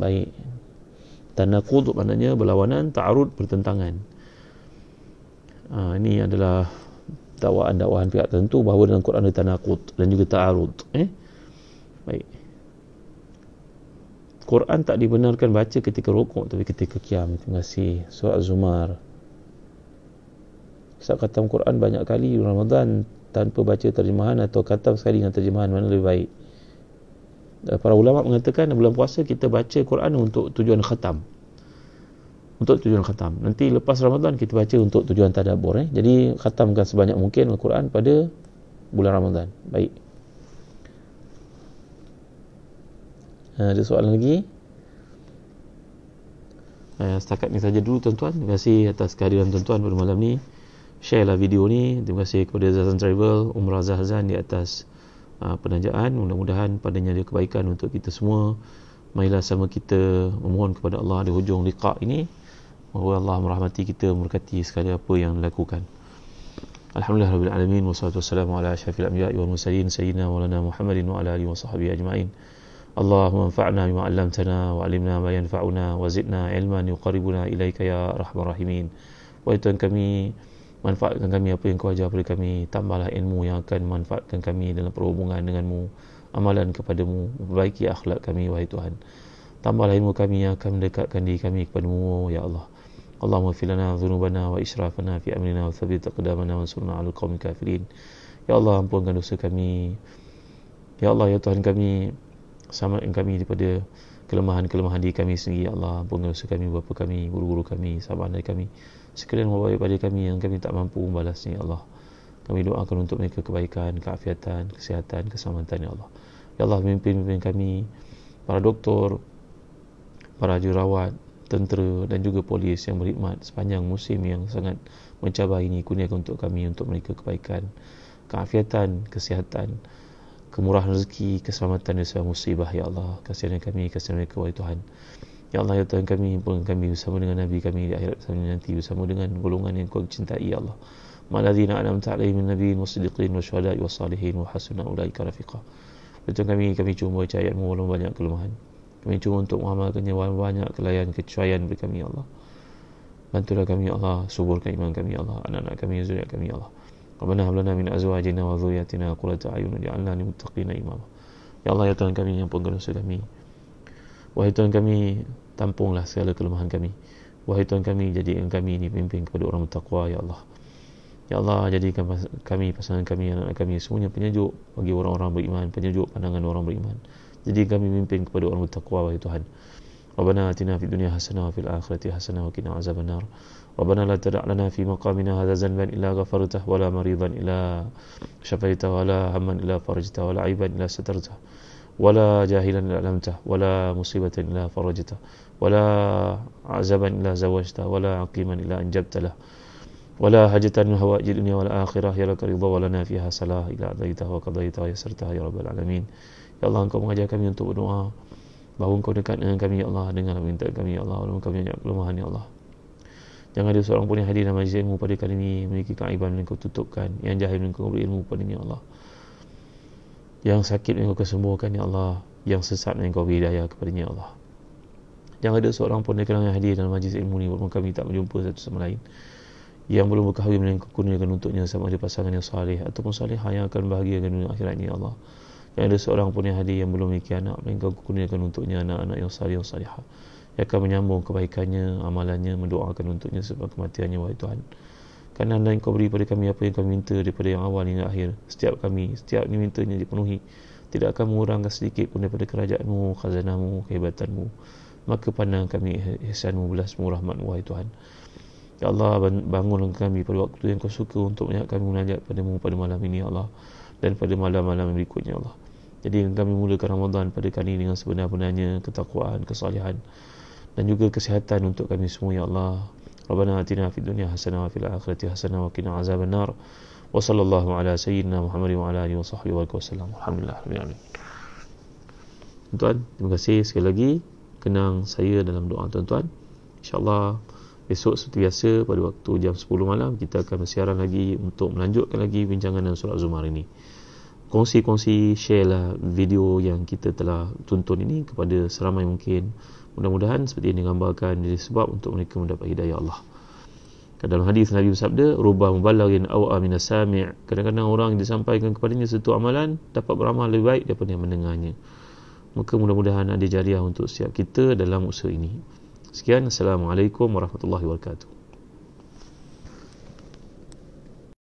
baik tanakud maknanya berlawanan ta'arud bertentangan ha, ini adalah dakwaan-dakwaan pihak tertentu bahawa dalam Quran ada tanakud dan juga ta'arud eh? baik Quran tak dibenarkan baca ketika rukuk tapi ketika kiam terima kasih surah Az-Zumar saya kata Quran banyak kali di Ramadan tanpa baca terjemahan atau kata sekali dengan terjemahan mana lebih baik Eh, para ulama mengatakan bulan puasa kita baca Quran untuk tujuan khatam untuk tujuan khatam nanti lepas Ramadan kita baca untuk tujuan tadabur eh? jadi khatamkan sebanyak mungkin Al-Quran pada bulan Ramadan baik eh, ada soalan lagi eh, setakat ni saja dulu tuan-tuan terima kasih atas kehadiran tuan-tuan pada malam ni share lah video ni terima kasih kepada Zazan Travel Umrah Zahzan di atas Ah, penanjaan mudah-mudahan padanya ada kebaikan untuk kita semua marilah sama kita memohon kepada Allah di hujung liqa ini bahawa Allah merahmati kita memberkati segala apa yang dilakukan Alhamdulillah Rabbil Alamin Wassalatu wassalamu ala ashrafil anbiya'i wal mursalin Sayyidina walana Muhammadin wa ala alihi wa sahbihi ajma'in Allahumma anfa'na bima 'allamtana wa 'allimna ma yanfa'una wa zidna 'ilman yuqarribuna ilayka ya arhamar rahimin wa itankami kami manfaatkan kami apa yang kau ajar kepada kami tambahlah ilmu yang akan manfaatkan kami dalam perhubungan denganmu amalan kepadamu perbaiki akhlak kami wahai Tuhan tambahlah ilmu kami yang akan mendekatkan diri kami kepadamu ya Allah Allahumma filana dhunubana wa israfana fi amrina wa thabit aqdamana wa ansurna al qawmi kafirin ya Allah ampunkan dosa kami ya Allah ya Tuhan kami selamatkan kami daripada kelemahan-kelemahan diri kami sendiri ya Allah ampunkan dosa kami bapa kami guru-guru kami sahabat kami sekalian membawa kepada kami yang kami tak mampu membalasnya ya Allah kami doakan untuk mereka kebaikan, keafiatan, kesihatan, keselamatan ya Allah ya Allah pimpin-pimpin kami para doktor para jurawat tentera dan juga polis yang berkhidmat sepanjang musim yang sangat mencabar ini kurniakan untuk kami untuk mereka kebaikan keafiatan, kesihatan kemurahan rezeki, keselamatan dan musibah ya Allah kasihan kami, kasihan mereka wahai Tuhan Ya Allah ya Tuhan kami himpunkan kami bersama dengan Nabi kami di akhirat bersama nanti bersama dengan golongan yang kau cintai ya Allah. Maladina anam ta'alaihi min nabi musliqin wa syuhada wa salihin wa hasuna ulai ka rafiqah. Betul ya kami kami cuba baca ayatmu walau banyak kelemahan. Kami cuba untuk mengamalkannya walau banyak kelayan kecuaian bagi kami ya Allah. Bantulah kami ya Allah, suburkan iman kami ya Allah, anak-anak kami ya kami ya Allah. Rabbana hab lana min azwajina wa dhurriyyatina qurrata a'yun waj'alna lil muttaqina imama. Ya Allah ya Tuhan kami yang pengampun dosa kami. Wahai Tuhan kami, tampunglah segala kelemahan kami wahai Tuhan kami jadikan kami ini pemimpin kepada orang bertakwa ya Allah ya Allah jadikan kami pasangan kami anak-anak kami semuanya penyejuk bagi orang-orang beriman penyejuk pandangan orang beriman jadi kami memimpin kepada orang bertakwa wahai Tuhan Rabbana atina fid dunya hasanah wa fil akhirati hasanah wa qina azabannar Rabbana la tada' lana fi maqamina hadha zanban illa ghafartah wa la maridan illa syafaitah wa la hamman illa farajtah wa la aiban illa satartah ولا جاهلا إلا ألمته ولا مصيبة إلا فرجته ولا عزبا إلا زوجته ولا عقيما إلا أنجبت له ولا حاجة من هوائج الدنيا والآخرة يا لك رضا ولنا فيها صلاح إلى أديتها وقضيتها ويسرتها يا رب العالمين يا الله أنكم أجا كمي أنتم بنوا bahawa engkau dekat dengan kami ya Allah dengan minta kami ya Allah walaupun kami banyak kelemahan ya Allah jangan ada seorang pun yang hadir dalam majlis ilmu pada kali ini memiliki kaiban yang kau tutupkan yang jahil yang kau beri ilmu pada ini ya Allah yang sakit yang kau sembuhkan ya Allah yang sesat yang kau beri daya kepada ya Allah yang ada seorang pun yang hadir dalam majlis ilmu ni walaupun kami tak berjumpa satu sama lain yang belum berkahwin dengan kau kurniakan untuknya sama ada pasangan yang salih ataupun salih yang akan bahagiakan dunia akhirat ni ya Allah yang ada seorang pun yang hadir yang belum memiliki anak melainkan kau kurniakan untuknya anak-anak yang salih yang salihah yang akan menyambung kebaikannya amalannya mendoakan untuknya sebab kematiannya wahai Tuhan Karena anda yang kau beri pada kami apa yang kami minta daripada yang awal hingga akhir. Setiap kami, setiap ini mintanya dipenuhi. Tidak akan mengurangkan sedikit pun daripada kerajaanmu, khazanahmu, kehebatanmu. Maka pandang kami hisanmu belas semua rahmat wahai Tuhan. Ya Allah, bangunlah kami pada waktu yang kau suka untuk banyak kami menajat padamu pada malam ini, ya Allah. Dan pada malam-malam berikutnya, ya Allah. Jadi kami mulakan Ramadan pada kali ini dengan sebenar-benarnya ketakwaan, kesalihan dan juga kesihatan untuk kami semua, ya Allah. ربنا آتنا في الدنيا حسنة وفي الآخرة حسنة وقنا عذاب النار وصلى الله على سيدنا محمد وعلى آله وصحبه وسلم الحمد لله رب العالمين Tuan, terima kasih sekali lagi kenang saya dalam doa tuan-tuan. Insyaallah besok seperti biasa pada waktu jam 10 malam kita akan bersiaran lagi untuk melanjutkan lagi bincangan dan solat Zumar ini. Kongsi-kongsi, share lah video yang kita telah tonton ini kepada seramai mungkin mudah-mudahan seperti yang digambarkan jadi sebab untuk mereka mendapat hidayah Allah kan dalam hadis Nabi bersabda rubah mubalagin aw amina sami' kadang-kadang orang yang disampaikan kepada kepadanya satu amalan dapat beramal lebih baik daripada yang mendengarnya maka mudah-mudahan ada jariah untuk setiap kita dalam usaha ini sekian assalamualaikum warahmatullahi wabarakatuh